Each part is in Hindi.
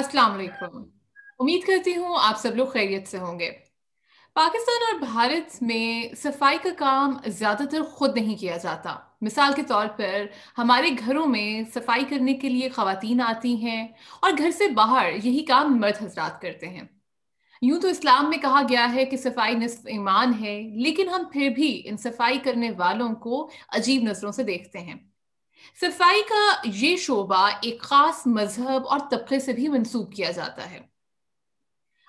अस्सलाम वालेकुम उम्मीद करती हूँ आप सब लोग खैरियत से होंगे पाकिस्तान और भारत में सफाई का काम ज़्यादातर खुद नहीं किया जाता मिसाल के तौर पर हमारे घरों में सफाई करने के लिए खातन आती हैं और घर से बाहर यही काम मर्द हजरात करते हैं यूं तो इस्लाम में कहा गया है कि सफाई नसफ ईमान है लेकिन हम फिर भी इन सफाई करने वालों को अजीब नज़रों से देखते हैं सफाई का ये शोबा एक खास मजहब और तबके से भी मंसूब किया जाता है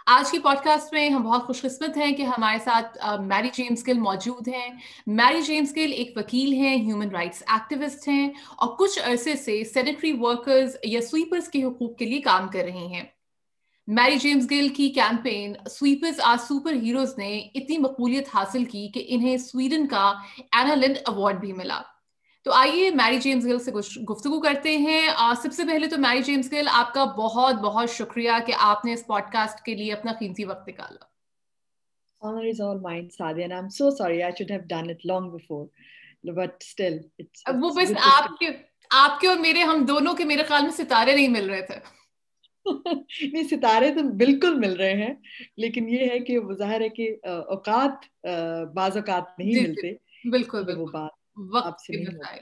आज की पॉडकास्ट में हम बहुत खुशकिस्मत हैं कि हमारे साथ मैरी जेम्स गिल मौजूद हैं मैरी जेम्स गिल एक वकील हैं ह्यूमन राइट्स एक्टिविस्ट हैं और कुछ अरसे से सेनेटरी वर्कर्स या स्वीपर्स के हकूक के लिए काम कर रही हैं मैरी जेम्स गिल की campaign sweepers are super heroes ने इतनी मकबूलियत हासिल की कि इन्हें स्वीडन का एनालिन अवार्ड भी मिला तो आइए मैरी जेम्स गिल से कुछ गुफ्तु करते हैं सबसे पहले तो मैरी जेम्स गिल आपका बहुत बहुत शुक्रिया कि आपने इस पॉडकास्ट के लिए अपना कीमती वक्त निकाला Honor is all mine, Sadia, and I'm so sorry. I should have done it long before, but still, it's. it's वो बस आपके आपके और मेरे हम दोनों के मेरे ख्याल में सितारे नहीं मिल रहे थे नहीं सितारे तो बिल्कुल मिल रहे हैं लेकिन ये है कि जाहिर है कि औकात बाज औकात नहीं मिलते बिल्कुल, बिल्कुल वो बात वक्त के बजाय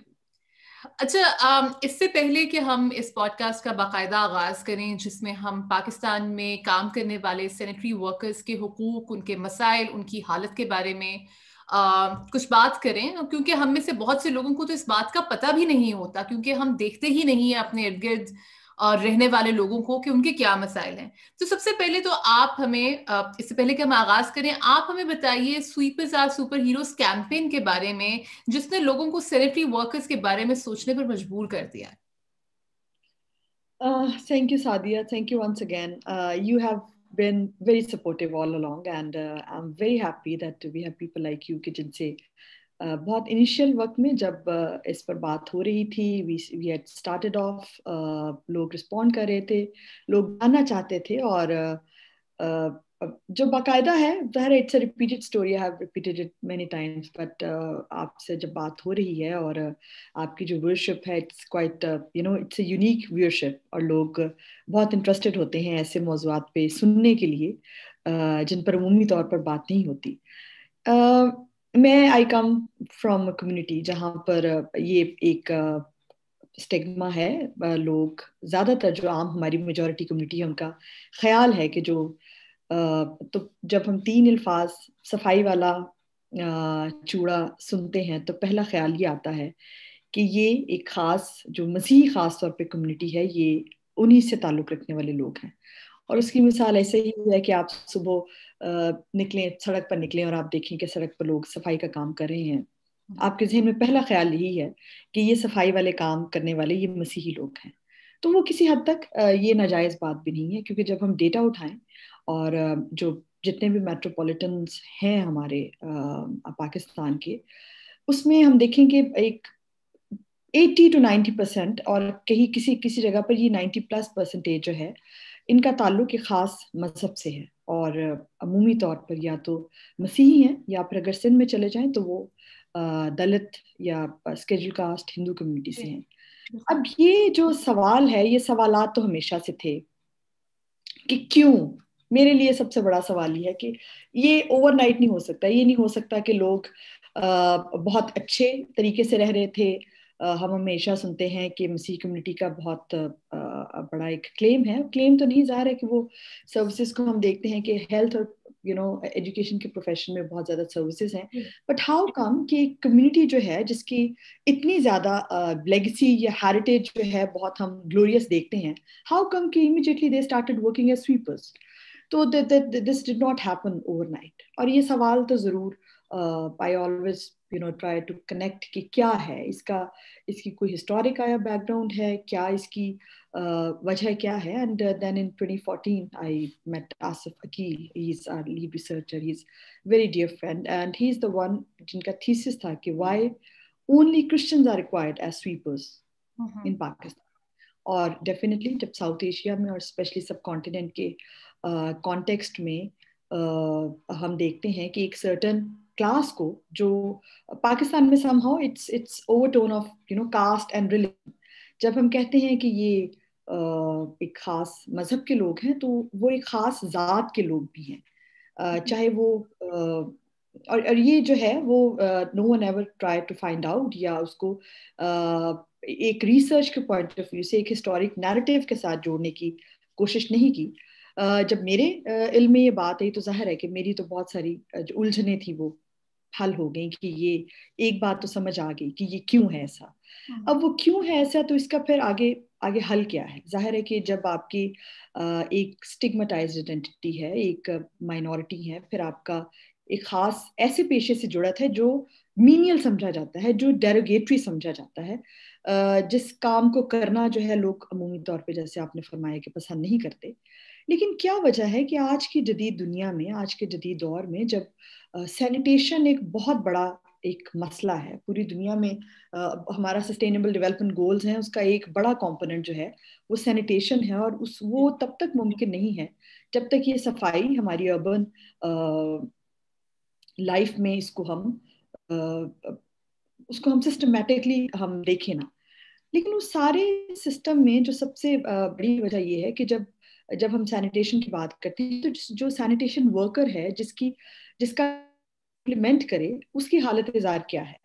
अच्छा इससे पहले कि हम इस पॉडकास्ट का बाकायदा आगाज करें जिसमें हम पाकिस्तान में काम करने वाले सैनिटरी वर्कर्स के हकूक उनके मसाइल उनकी हालत के बारे में आ, कुछ बात करें क्योंकि हम में से बहुत से लोगों को तो इस बात का पता भी नहीं होता क्योंकि हम देखते ही नहीं है अपने इर्द गिर्द और रहने वाले लोगों को कि उनके क्या मसाइल हैं तो सबसे पहले तो आप हमें इससे पहले कि हम आगाज करें आप हमें बताइए sweepers are super heroes campaign के बारे में जिसने लोगों को सेनेटरी वर्कर्स के बारे में सोचने पर मजबूर कर दिया thank you Sadia thank you once again you have been very supportive all along and uh, i'm very happy that we have people like you ki jinse बहुत इनिशियल वक्त में जब इस पर बात हो रही थी we at had started off लोग रिस्पॉन्ड कर रहे थे लोग जानना चाहते थे और जो बाकायदा है ज़ाहिर it's a repeated story I have repeated it many times but आपसे जब बात हो रही है और आपकी जो व्यूअरशिप है it's quite you know it's a unique viewership और लोग बहुत इंटरेस्टेड होते हैं ऐसे मौजूद पे सुनने के लिए uh, जिन पर अमूमी तौर पर बात नहीं होती uh, मैं आई कम फ्रॉम कम्युनिटी जहाँ पर uh, ये एक स्टिग्मा uh, है uh, लोग ज़्यादातर जो आम हमारी मेजोरिटी कम्युनिटी है उनका ख्याल है कि जो तो जब हम तीन अल्फाज सफाई वाला चूड़ा सुनते हैं तो पहला ख्याल ये आता है कि ये एक ख़ास जो मसीह ख़ास तौर पे कम्युनिटी है ये उन्हीं से ताल्लुक़ रखने वाले लोग हैं और उसकी मिसाल ऐसे ही है कि आप सुबह निकलें सड़क पर निकलें और आप देखें कि सड़क पर लोग सफाई का काम कर रहे हैं हम्म। आपके जहन में पहला ख्याल यही है कि ये सफाई वाले काम करने वाले ये मसीही लोग हैं तो वो किसी हद तक ये नाजायज़ बात भी नहीं है क्योंकि जब हम डेटा उठाएं और जो जितने भी मेट्रोपॉलिटन्स हैं हमारे पाकिस्तान के उसमें हम देखें कि एक 80 टू 90 परसेंट और कहीं किसी किसी जगह पर ये 90 प्लस परसेंटेज जो है इनका ताल्लुक एक ख़ास मज़हब से है और अमूमी तौर पर या तो मसीही हैं या फिर अगर सिंध में चले जाएं तो वो दलित या स्केजल कास्ट हिंदू कम्युनिटी से हैं अब ये जो सवाल है ये सवाल तो हमेशा से थे कि क्यों मेरे लिए सबसे बड़ा सवाल ये है कि ये ओवरनाइट नहीं हो सकता ये नहीं हो सकता कि लोग बहुत अच्छे तरीके से रह रहे थे हम हमेशा सुनते हैं कि मसीह कम्युनिटी का बहुत बड़ा एक क्लेम है क्लेम तो नहीं जाहिर है कि वो सर्विसेज को हम देखते हैं कि हेल्थ और यू नो एजुकेशन के प्रोफेशन में बहुत ज़्यादा सर्विसेज हैं बट हाउ कम कि कम्युनिटी जो है जिसकी इतनी ज़्यादा लेगेसी या हेरिटेज जो है बहुत हम ग्लोरियस देखते हैं हाउ कम कि immediately they started working as sweepers तो this did not happen overnight और ये सवाल तो ज़रूर I always you know try to connect कि क्या है इसका इसकी कोई हिस्टोरिक आया बैकग्राउंड है क्या इसकी uh, वजह क्या है and then in 2014 I met Asif Aqeel he is our lead researcher he is very dear friend and he is the one जिनका थीसिस था कि why only Christians are required as sweepers in Pakistan और डेफिनेटली जब साउथ एशिया में और स्पेशली सब कॉन्टिनेंट के कॉन्टेक्स्ट uh, में uh, हम देखते हैं कि एक सर्टन क्लास को जो पाकिस्तान में somehow it's it's overtone of you know caste and religion जब हम कहते हैं कि ये एक ख़ास मज़हब के लोग हैं तो वो एक ख़ास ज़ात के लोग भी हैं हम्म। चाहे वो और और ये जो है वो no one ever try to find out या उसको एक रिसर्च के पॉइंट ऑफ व्यू से एक हिस्टोरिक नैरेटिव के साथ जोड़ने की कोशिश नहीं की जब मेरे इल्म में ये बात आई तो जाहिर है कि मेरी तो बहुत सारी जो उलझने थी वो हल हो गई कि ये एक बात तो समझ आ गई कि ये क्यों है ऐसा हम्म। अब वो क्यों है ऐसा तो इसका फिर आगे आगे हल क्या है जाहिर है कि जब आपकी एक स्टिग्माटाइज आइडेंटिटी है एक माइनॉरिटी है फिर आपका एक खास ऐसे पेशे से जुड़ा है जो मीनियल समझा जाता है जो डेरोगेटरी समझा जाता है जिस काम को करना जो है लोग अमूमी तौर पे जैसे आपने फरमाया कि पसंद नहीं करते लेकिन क्या वजह है कि आज की जदीद दुनिया में आज के जदीद दौर में जब सैनिटेशन एक बहुत बड़ा एक मसला है पूरी दुनिया में आ, हमारा सस्टेनेबल डेवलपमेंट गोल्स हैं उसका एक बड़ा कंपोनेंट जो है वो सैनिटेशन है और उस वो तब तक मुमकिन नहीं है जब तक ये सफाई हमारी अर्बन लाइफ में इसको हम आ, उसको हम सिस्टमेटिकली हम देखें ना लेकिन उस सारे सिस्टम में जो सबसे बड़ी वजह ये है कि जब जब हम सैनिटेशन की बात करते हैं तो जो सैनिटेशन वर्कर है जिसकी जिसका इम्प्लीमेंट करे उसकी हालत इजार क्या है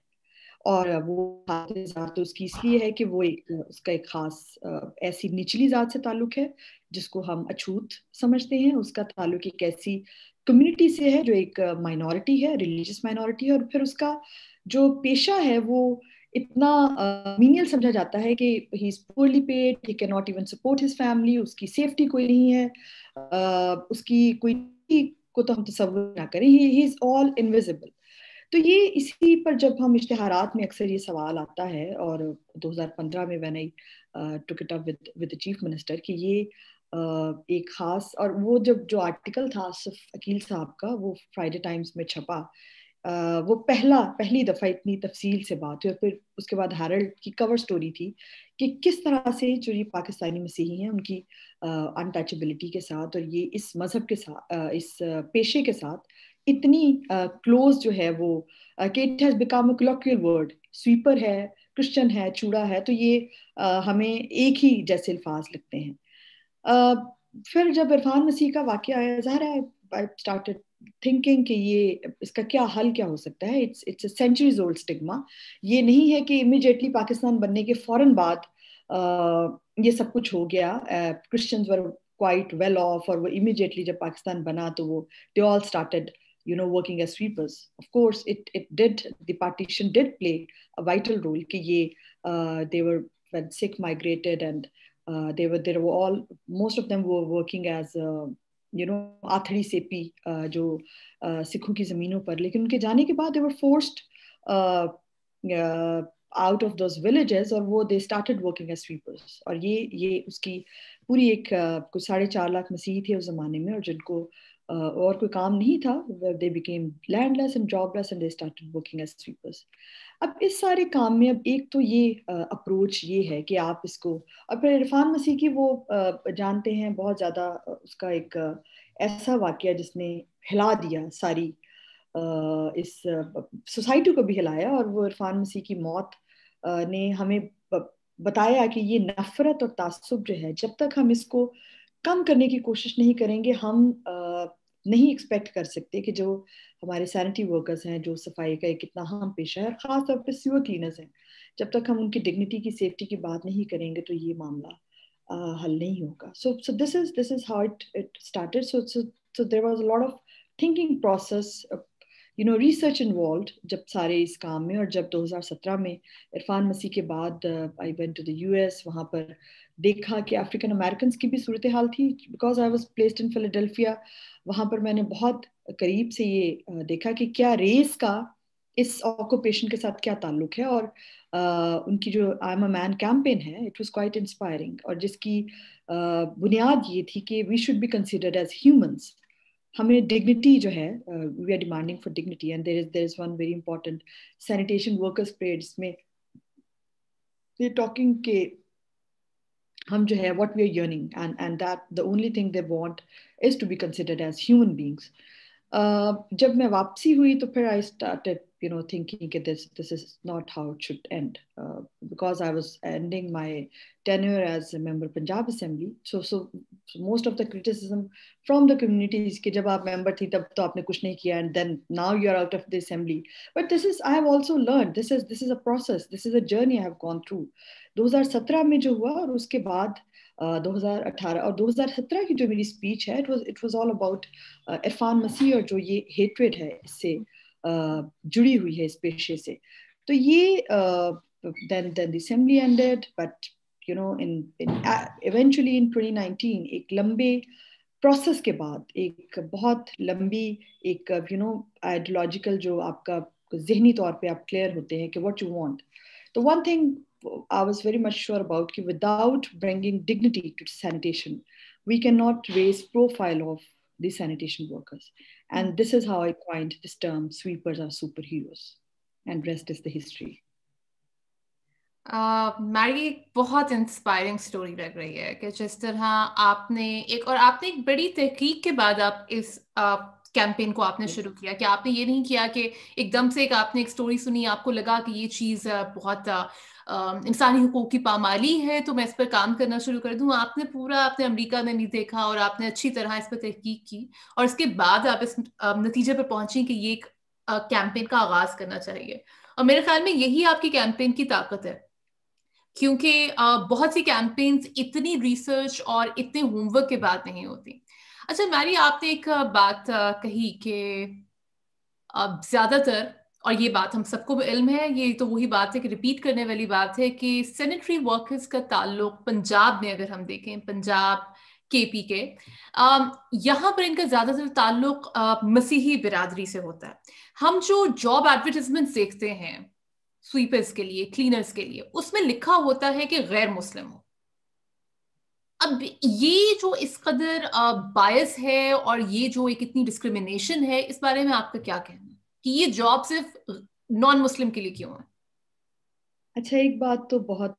और वो हालत इजार तो उसकी इसलिए है कि वो एक उसका एक खास ऐसी निचली ज़ात से ताल्लुक है जिसको हम अछूत समझते हैं उसका ताल्लुक एक ऐसी कम्युनिटी से है जो एक माइनॉरिटी है रिलीजियस माइनॉरिटी है और फिर उसका जो पेशा है वो इतना मीनियल uh, समझा जाता है कि he is poorly paid he can not even support his family उसकी सेफ्टी कोई नहीं है uh, उसकी कोई को तो हम तस्वर ना करें ही इज ऑल इनविजिबल तो ये इसी पर जब हम इश्तहार में अक्सर ये सवाल आता है और 2015 में मैंने took it up with with chief minister कि ये uh, एक खास और वो जब जो आर्टिकल था आसफ अकील साहब का वो फ्राइडे टाइम्स में छपा uh, वो पहला पहली दफ़ा इतनी तफसील से बात हुई और फिर उसके बाद हारल्ड की कवर स्टोरी थी कि किस तरह से जो ये पाकिस्तानी मसीही हैं उनकी अनटचबिलिटी के साथ और ये इस मज़हब के साथ इस पेशे के साथ इतनी क्लोज जो है वो कि it has become a word sweeper है क्रिश्चन है चूड़ा है तो ये हमें एक ही जैसे अल्फाज लगते हैं फिर जब इरफान मसीह का वाक्य आया जहर है आई स्टार्टेड थिंकिंग कि ये इसका क्या हल क्या हो सकता है it's it's a centuries old stigma ये नहीं है कि इमिजिएटली पाकिस्तान बनने के फौरन बाद ये सब कुछ हो गया Christian were quite well off और वो इमिजिएटली जब पाकिस्तान बना तो वो they all started you know working as sweepers of course it it did the partition did play a vital role कि ये they were Sikh migrated and they were there वो ऑल मोस्ट ऑफ दम वो वर्किंग एज यू नो आथड़ी सेपी जो सिखों की ज़मीनों पर लेकिन उनके जाने के बाद they forced out of those villages और वो they started working as sweepers और ये ये उसकी पूरी एक कुछ साढ़े चार लाख मसीह थे उस ज़माने में और जिनको uh, और कोई काम नहीं था they became landless and jobless and they started working as sweepers अब इस सारे काम में अब एक तो ये अप्रोच ये है कि आप इसको और फिर इरफान मसीह की वो uh, जानते हैं बहुत ज़्यादा उसका एक uh, ऐसा वाक्य जिसने हिला दिया सारी इस सोसाइटी को भी हिलाया और वो इरफान मसीह की मौत ने हमें बताया कि ये नफरत और तासुब जो है जब तक हम इसको कम करने की कोशिश नहीं करेंगे हम नहीं एक्सपेक्ट कर सकते कि जो हमारे सैनिटरी वर्कर्स हैं जो सफाई का एक इतना हम पेशा है खासतौर पर सीवर क्लीनर्स हैं जब तक हम उनकी डिग्निटी की सेफ्टी की बात नहीं करेंगे तो ये मामला Uh, हल नहीं होगा so so this is this is how it it started so so there was a lot of thinking process you know research involve जब सारे इस काम में और जब 2017 में इरफान मसीह के बाद I went to the US वहाँ पर देखा कि अफ्रीकन अमेरिकन की भी सूरत हाल थी because I was placed in Philadelphia वहाँ पर मैंने बहुत करीब से ये uh, देखा कि क्या रेस का इस ऑक्यूपेशन के साथ क्या ताल्लुक है और उनकी जो I am a man campaign है इट वॉज क्वाइट इंस्पायरिंग और जिसकी बुनियाद ये थी कि we should be considered as humans हमें डिग्निटी जो है we are demanding for dignity and there is there is one very important sanitation workers parade जिसमें टॉकिंग के हम जो है what we are yearning and and that the only thing they want is to be considered as human beings जब मैं वापसी हुई तो फिर I start you know, thinking this this is not how it should end uh, because I was ending my tenure as a member of Punjab Assembly. So so, so most of the criticism from the community is that when member thi, tab to aapne kuch nahi kiya, and then now you are out of the assembly. But this is I have also learned. This is this is a process. This is a journey I have gone through. 2017 में जो हुआ और उसके बाद Uh, 2018 और 2017 की जो मेरी स्पीच है it was it was all about Irfan Masih और जो ये हेट्रेड है इससे uh, जुड़ी हुई है इस पेशे से तो ये then then the assembly ended but you know in eventually in 2019 एक लंबे प्रोसेस के बाद एक बहुत लंबी एक यू नो आइडियोलॉजिकल जो आपका जहनी तौर पे आप क्लियर होते हैं कि व्हाट यू वांट तो one thing I was very much sure about कि without bringing dignity to sanitation we can not raise profile of the sanitation workers. Hmm. And this is how I coined this term sweepers are superheroes. And rest is the history. Mary uh, एक बहुत इंस्पायरिंग स्टोरी लग रही है कि जिस तरह आपने एक और आपने एक बड़ी तहकीक के बाद आप इस कैंपेन uh, को आपने शुरू किया कि आपने ये नहीं किया कि एकदम से एक आपने एक स्टोरी सुनी आपको लगा कि ये चीज़ uh, बहुत इंसानी हकूक की पामाली है तो मैं इस पर काम करना शुरू कर दूँ आपने पूरा आपने अमेरिका में नहीं देखा और आपने अच्छी तरह इस पर तहकीक की और इसके बाद आप इस नतीजे पर पहुंची कि ये एक कैंपेन का आगाज करना चाहिए और मेरे ख्याल में यही आपकी कैंपेन की ताकत है क्योंकि बहुत सी कैंपेन्स इतनी रिसर्च और इतने होमवर्क के बाद नहीं होती अच्छा मैरी आपने एक बात कही कि ज़्यादातर और ये बात हम सबको इल्म है ये तो वही बात है कि रिपीट करने वाली बात है कि सेनेटरी वर्कर्स का ताल्लुक पंजाब में अगर हम देखें पंजाब के पी के यहाँ पर इनका ज़्यादातर ताल्लुक मसीही बिरादरी से होता है हम जो जॉब एडवर्टीजमेंट देखते हैं स्वीपर्स के लिए क्लीनर्स के लिए उसमें लिखा होता है कि गैर मुस्लिम हो अब ये जो इस कदर बायस है और ये जो एक इतनी डिस्क्रिमिनेशन है इस बारे में आपका क्या कहना कि ये जॉब सिर्फ नॉन मुस्लिम के लिए क्यों है अच्छा एक बात तो बहुत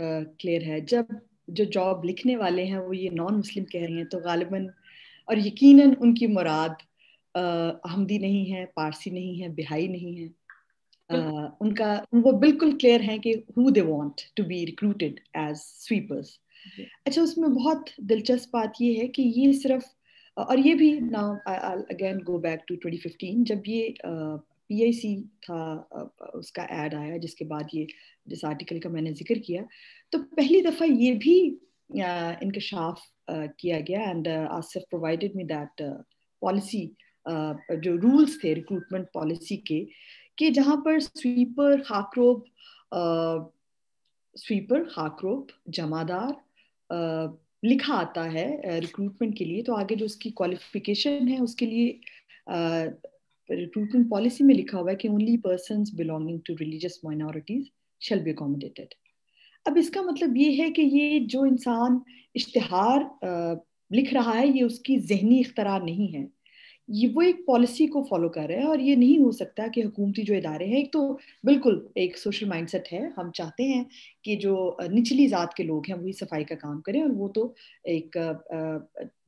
क्लियर uh, है जब जो जॉब लिखने वाले हैं वो ये नॉन मुस्लिम कह रहे हैं तो गालिबा और यकीनन उनकी मुराद अहमदी नहीं है पारसी नहीं है बिहाई नहीं है आ, उनका वो बिल्कुल क्लियर है कि who they want to be recruited as sweepers अच्छा उसमें बहुत दिलचस्प बात ये है कि ये सिर्फ और ये भी now I again go back to 2015 जब ये पीआईसी था उसका एड आया जिसके बाद ये जिस आर्टिकल का मैंने जिक्र किया तो पहली दफ़ा ये भी इनकशाफ किया गया and Asif provided me that policy जो रूल्स थे रिक्रूटमेंट पॉलिसी के कि जहाँ पर स्वीपर खाकरोब स्वीपर खाकरोब जमादार लिखा आता है रिक्रूटमेंट के लिए तो आगे जो उसकी क्वालिफिकेशन है उसके लिए रिक्रूटमेंट पॉलिसी में लिखा हुआ है कि only person belonging to religious minorities shall be accommodated अब इसका मतलब ये है कि ये जो इंसान इश्तहार लिख रहा है ये उसकी जहनी इख्तरा नहीं है ये वो एक पॉलिसी को फॉलो कर रहे हैं और ये नहीं हो सकता कि हुकूमती जो इदारे हैं एक तो बिल्कुल एक सोशल माइंडसेट है हम चाहते हैं कि जो निचली ज़ात के लोग हैं वही सफाई का काम करें और वो तो एक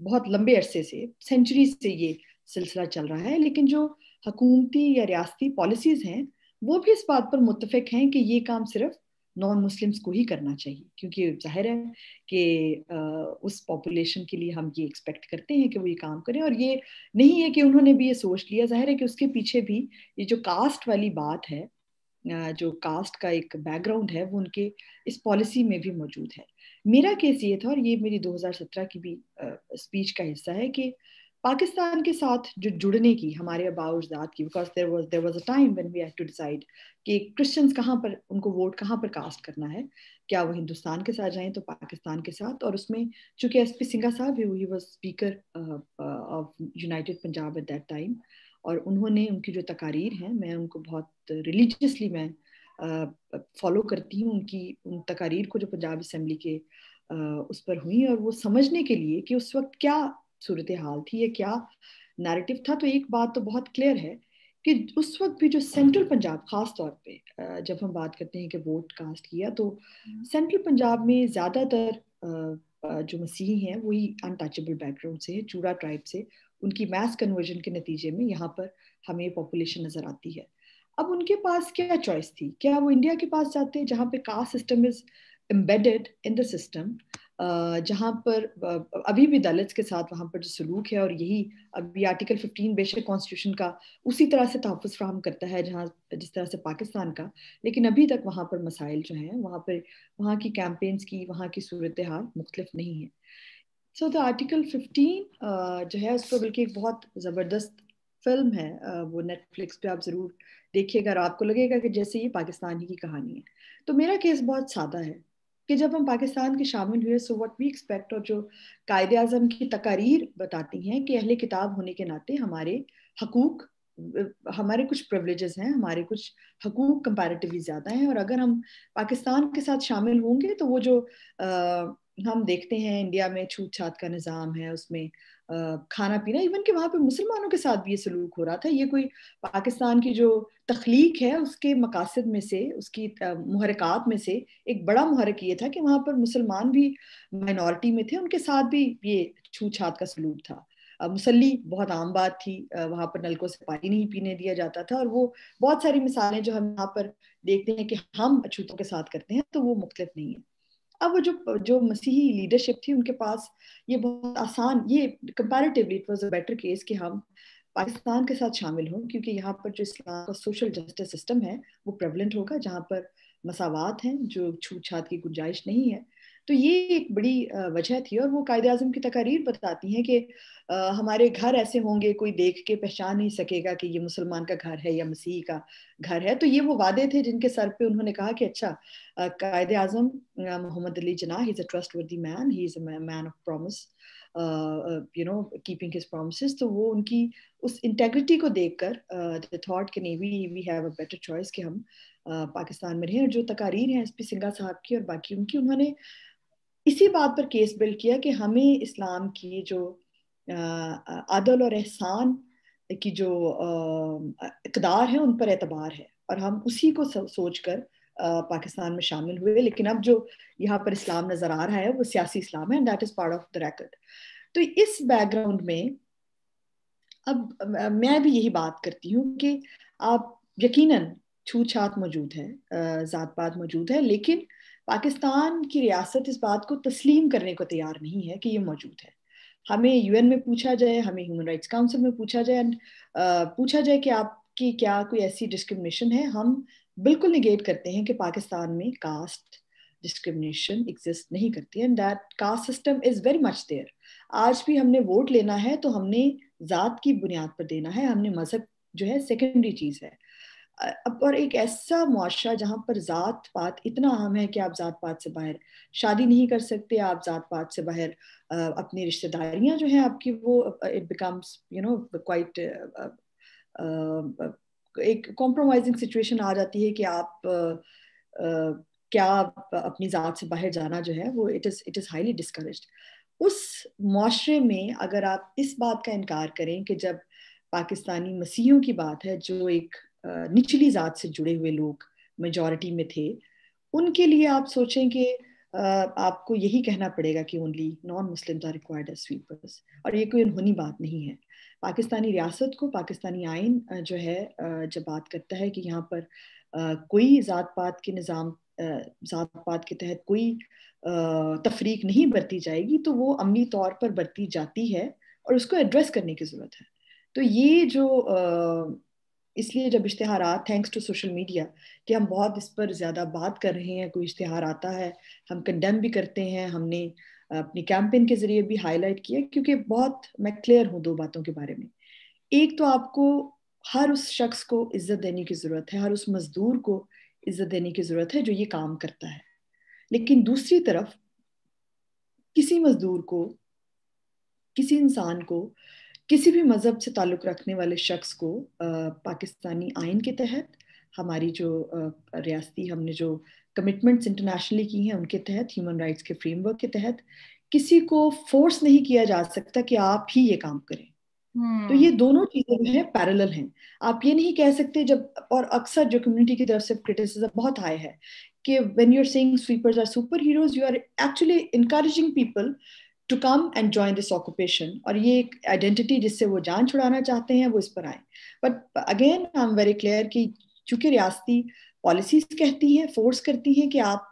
बहुत लंबे अरसे से सेंचुरी से ये सिलसिला चल रहा है लेकिन जो हकूमती या रियासती पॉलिसीज़ हैं वो भी इस बात पर मुतफिक हैं कि ये काम सिर्फ नॉन मुस्लिम्स को ही करना चाहिए क्योंकि जाहिर है कि उस पॉपुलेशन के लिए हम ये एक्सपेक्ट करते हैं कि वो ये काम करें और ये नहीं है कि उन्होंने भी ये सोच लिया जाहिर है कि उसके पीछे भी ये जो कास्ट वाली बात है जो कास्ट का एक बैकग्राउंड है वो उनके इस पॉलिसी में भी मौजूद है मेरा केस ये था और ये मेरी 2017 की भी स्पीच का हिस्सा है कि uh, पाकिस्तान के साथ जो जुड़ने की हमारे अबाउजात की because there was there was a time when we had to decide कि क्रिश्चन कहाँ पर उनको वोट कहाँ पर कास्ट करना है क्या वो हिंदुस्तान के साथ जाएं तो पाकिस्तान के साथ और उसमें चूंकि S P Singha Sahab he was speaker of united Punjab at that time और उन्होंने उनकी जो तकारीर हैं मैं उनको बहुत रिलीजियसली मैं फॉलो uh, करती हूँ उनकी उन तकारीर को जो पंजाब असम्बली के uh, उस पर हुई और वो समझने के लिए कि उस वक्त क्या सूरत हाल थी या क्या नैरेटिव था तो एक बात तो बहुत क्लियर है कि उस वक्त भी जो सेंट्रल पंजाब खास तौर पे जब हम बात करते हैं कि वोट कास्ट किया तो सेंट्रल पंजाब में ज़्यादातर जो मसीह हैं वही अनटचेबल बैकग्राउंड से चूड़ा ट्राइब से उनकी मैस कन्वर्जन के नतीजे में यहाँ पर हमें पॉपुलेशन नज़र आती है अब उनके पास क्या चॉइस थी क्या वो इंडिया के पास जाते हैं जहाँ पे caste system is embedded in the system जहाँ पर अभी भी दलित के साथ वहाँ पर जो सलूक है और यही अभी आर्टिकल 15 बेशक कॉन्स्टिट्यूशन का उसी तरह से तहफ़ फ्राहम करता है जहाँ जिस तरह से पाकिस्तान का लेकिन अभी तक वहाँ पर मसाइल जो हैं वहाँ पर वहाँ की कैंपेन्स की वहाँ की सूरत हाल मुख्तफ नहीं है सो द आर्टिकल फिफ्टीन जो है उस पर बल्कि एक बहुत ज़बरदस्त फिल्म है वो नेटफ्लिक्स पे आप ज़रूर देखिएगा और आपको लगेगा कि जैसे ये पाकिस्तान ही की कहानी है तो मेरा केस बहुत सादा है कि जब हम पाकिस्तान के शामिल हुए सो वट वी एक्सपेक्ट और जो कायद अजम की तकारीर बताती हैं कि अहले किताब होने के नाते हमारे हकूक हमारे कुछ प्रिवलेजेस हैं हमारे कुछ हकूक कंपैरेटिवली ज़्यादा हैं और अगर हम पाकिस्तान के साथ शामिल होंगे तो वो जो हम देखते हैं इंडिया में छूत छात का निज़ाम है उसमें खाना पीना इवन कि वहाँ पे मुसलमानों के साथ भी ये सलूक हो रहा था ये कोई पाकिस्तान की जो तख्लीक है उसके मकासद में से उसकी महरक़ात में से एक बड़ा महरक ये था कि वहाँ पर मुसलमान भी माइनॉरिटी में थे उनके साथ भी ये छूत छात का सलूक था मुसल्ली बहुत आम बात थी वहाँ पर नलकों से पानी नहीं पीने दिया जाता था और वो बहुत सारी मिसालें जो हम यहाँ पर देखते हैं कि हम अछूतों के साथ करते हैं तो वो मुख्तलिफ नहीं है अब वो जो जो मसीही लीडरशिप थी उनके पास ये बहुत आसान ये comparatively it was a better case कि हम पाकिस्तान के साथ शामिल हों क्योंकि यहाँ पर जो इस्लाम का सोशल जस्टिस सिस्टम है वो प्रेवलेंट होगा जहाँ पर मसावत हैं जो छूत छात की गुंजाइश नहीं है तो ये एक बड़ी वजह थी और वो कायद अजम की तकारीर बताती हैं कि हमारे घर ऐसे होंगे कोई देख के पहचान नहीं सकेगा कि ये मुसलमान का घर है या मसीह का घर है तो ये वो वादे थे जिनके सर पे उन्होंने कहा कि अच्छा कायद अजम Mohammad Ali Jinnah he is a trustworthy man he is a man of promise you know keeping his promise तो वो उनकी उस इंटेग्रिटी को देख कर थॉट के नहीं we we have a better choice कि हम पाकिस्तान में रहें और जो तकारीर हैं एस पी सिंगा साहब की और बाकी उनकी उन्होंने uh, इसी बात पर केस बिल्ड किया कि हमें इस्लाम की जो अदल और एहसान की जो इकदार है उन पर एतबार है और हम उसी को सोच कर पाकिस्तान में शामिल हुए लेकिन अब जो यहाँ पर इस्लाम नज़र आ रहा है वो सियासी इस्लाम है and that is part of the racket तो इस बैकग्राउंड में अब मैं भी यही बात करती हूँ कि आप यकीनन छूछात मौजूद है ज़ात पात मौजूद है लेकिन पाकिस्तान की रियासत इस बात को तस्लीम करने को तैयार नहीं है कि ये मौजूद है हमें यूएन में पूछा जाए हमें ह्यूमन राइट्स काउंसिल में पूछा जाए एंड पूछा जाए कि आपकी क्या कोई ऐसी डिस्क्रिमिनेशन है हम बिल्कुल निगेट करते हैं कि पाकिस्तान में कास्ट डिस्क्रिमिनेशन एग्जिस्ट नहीं करती and that caste system is very much there आज भी हमने वोट लेना है तो हमने ज़ात की बुनियाद पर देना है हमने मज़हब जो है सेकेंडरी चीज़ है और एक ऐसा मुआरा जहाँ पर ज़ात पात इतना अहम है कि आप ज़ात पात से बाहर शादी नहीं कर सकते आप ज़ात पात से बाहर अपनी रिश्तेदारियाँ जो है आपकी वो it becomes you know quite एक कॉम्प्रोमाइजिंग सिचुएशन आ जाती है कि आप क्या अपनी ज़ात से बाहर जाना जो है वो it is it is highly discourage उस माशरे में अगर आप इस बात का इनकार करें कि जब पाकिस्तानी मसीहों की बात है जो एक निचली जात से जुड़े हुए लोग मेजॉरिटी में थे उनके लिए आप सोचें कि आपको यही कहना पड़ेगा कि only non Muslims are required as sweepers और ये कोई अनहोनी बात नहीं है पाकिस्तानी रियासत को पाकिस्तानी आइन जो है जब बात करता है कि यहाँ पर कोई ज़ात पात के निज़ाम ज़ात पात के तहत कोई तफरीक नहीं बरती जाएगी तो वो अमली तौर पर बरती जाती है और उसको एड्रेस करने की ज़रूरत है तो ये जो इसलिए जब इश्तहार थैंक्स टू सोशल मीडिया कि हम बहुत इस पर ज़्यादा बात कर रहे हैं कोई इश्तहार आता है हम कंडेम भी करते हैं हमने अपनी कैंपेन के ज़रिए भी हाईलाइट किया क्योंकि बहुत मैं क्लियर हूँ दो बातों के बारे में एक तो आपको हर उस शख्स को इज्जत देने की ज़रूरत है हर उस मज़दूर को इज्जत देने की ज़रूरत है जो ये काम करता है लेकिन दूसरी तरफ किसी मज़दूर को किसी इंसान को किसी भी मज़हब से ताल्लुक़ रखने वाले शख्स को पाकिस्तानी आइन के तहत हमारी जो रियासती हमने जो कमिटमेंट्स इंटरनेशनली की हैं उनके तहत ह्यूमन राइट्स के फ्रेमवर्क के तहत किसी को फोर्स नहीं किया जा सकता कि आप ही ये काम करें तो ये हम्म। दोनों चीजें जो है पैरेलल हैं आप ये नहीं कह सकते जब और अक्सर जो कम्युनिटी की तरफ से क्रिटिसिज्म बहुत हाई है कि when you are saying sweepers are super heroes you are actually encouraging people to come and join this occupation और ये एक आइडेंटिटी जिससे वो जान छुड़ाना चाहते हैं वो इस पर आए but again I am very clear कि चूंकि रियासती पॉलिसीज कहती हैं फोर्स करती हैं कि आप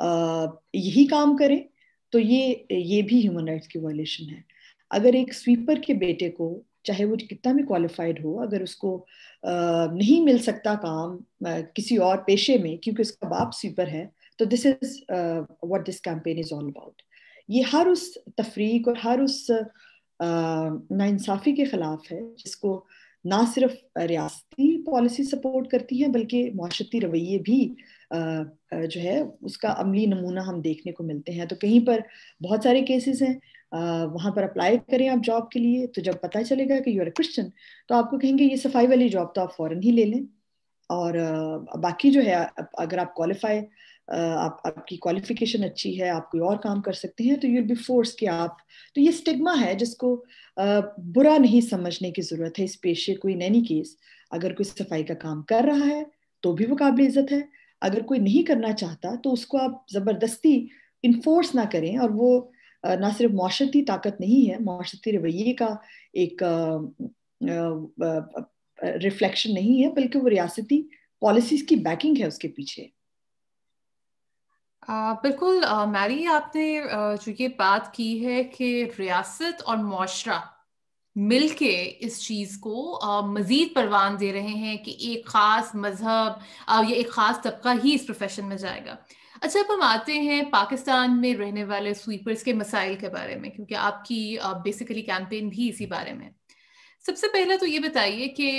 आ, यही काम करें तो ये ये भी ह्यूमन राइट्स की वायलेशन है अगर एक स्वीपर के बेटे को चाहे वो कितना भी क्वालिफाइड हो अगर उसको आ, नहीं मिल सकता काम आ, किसी और पेशे में क्योंकि उसका बाप स्वीपर है तो this is what this campaign is all about ये हर उस तफरीक और हर उस नासाफी के ख़िलाफ़ है जिसको ना सिर्फ रियाती पॉलिसी सपोर्ट करती है बल्कि माशती रवैये भी जो है उसका अमली नमूना हम देखने को मिलते हैं तो कहीं पर बहुत सारे केसेस हैं वहाँ पर अप्लाई करें आप जॉब के लिए तो जब पता चलेगा कि यू आर क्रिश्चन तो आपको कहेंगे ये सफाई वाली जॉब तो आप फ़ौर ही ले लें और बाकी जो है अगर आप क्वालिफाई आप आपकी क्वालिफिकेशन अच्छी है आप कोई और काम कर सकते हैं तो यूल बी फोर्स कि आप तो ये स्टिग्मा है जिसको बुरा नहीं समझने की ज़रूरत है इस पेशे को इन एनी केस अगर कोई सफाई का काम कर रहा है तो भी वो काबिल इज़्ज़त है अगर कोई नहीं करना चाहता तो उसको आप ज़बरदस्ती इन्फोर्स ना करें और वो ना सिर्फ माशरती ताकत नहीं है माशरती रवैये का एक रिफ्लेक्शन नहीं है बल्कि वो रियासती पॉलिसीज़ की बैकिंग है उसके पीछे बिल्कुल मैरी आपने जो ये बात की है कि रियासत और माशरा मिलके इस चीज़ को मजीद परवान दे रहे हैं कि एक ख़ास मज़हब या एक ख़ास तबका ही इस प्रोफेशन में जाएगा अच्छा अब हम आते हैं पाकिस्तान में रहने वाले स्वीपर्स के मसाइल के बारे में क्योंकि आपकी बेसिकली कैंपेन भी इसी बारे में सबसे पहला तो ये बताइए कि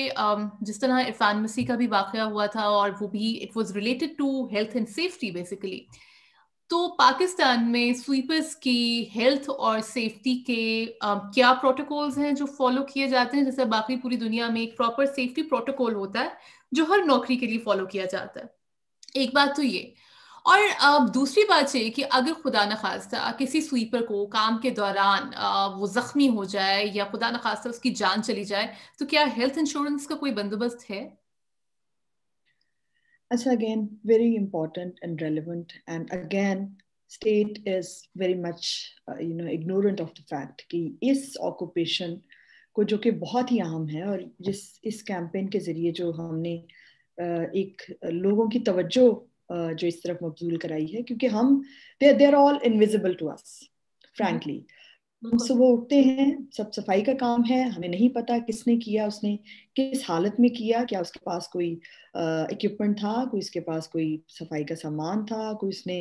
जिस तरह इरफान मसीह का भी वाक़ हुआ था और वो भी it was related to health and safety basically तो पाकिस्तान में स्वीपर्स की हेल्थ और सेफ्टी के आ, क्या प्रोटोकॉल्स हैं जो फॉलो किए जाते हैं जैसे बाकी पूरी दुनिया में एक प्रॉपर सेफ्टी प्रोटोकॉल होता है जो हर नौकरी के लिए फॉलो किया जाता है एक बात तो ये और अब दूसरी बात ये कि अगर खुदा न खास्ता किसी स्वीपर को काम के दौरान वो ज़ख्मी हो जाए या खुदा न खास्ता उसकी जान चली जाए तो क्या हेल्थ इंश्योरेंस का कोई बंदोबस्त है And so again, very important and relevant. And again, state is very much, uh, you know, ignorant of the fact कि इस occupation को जो कि बहुत ही अहम है और जिस इस कैंपेन के ज़रिए जो हमने एक लोगों की तवज्जो जो इस तरफ मबजूल कराई है क्योंकि हम they are all invisible to us frankly हम सुबह उठते हैं सब सफाई का काम है हमें नहीं पता किसने किया उसने किस हालत में किया क्या उसके पास कोई इक्विपमेंट था कोई उसके पास कोई सफाई का सामान था कोई उसने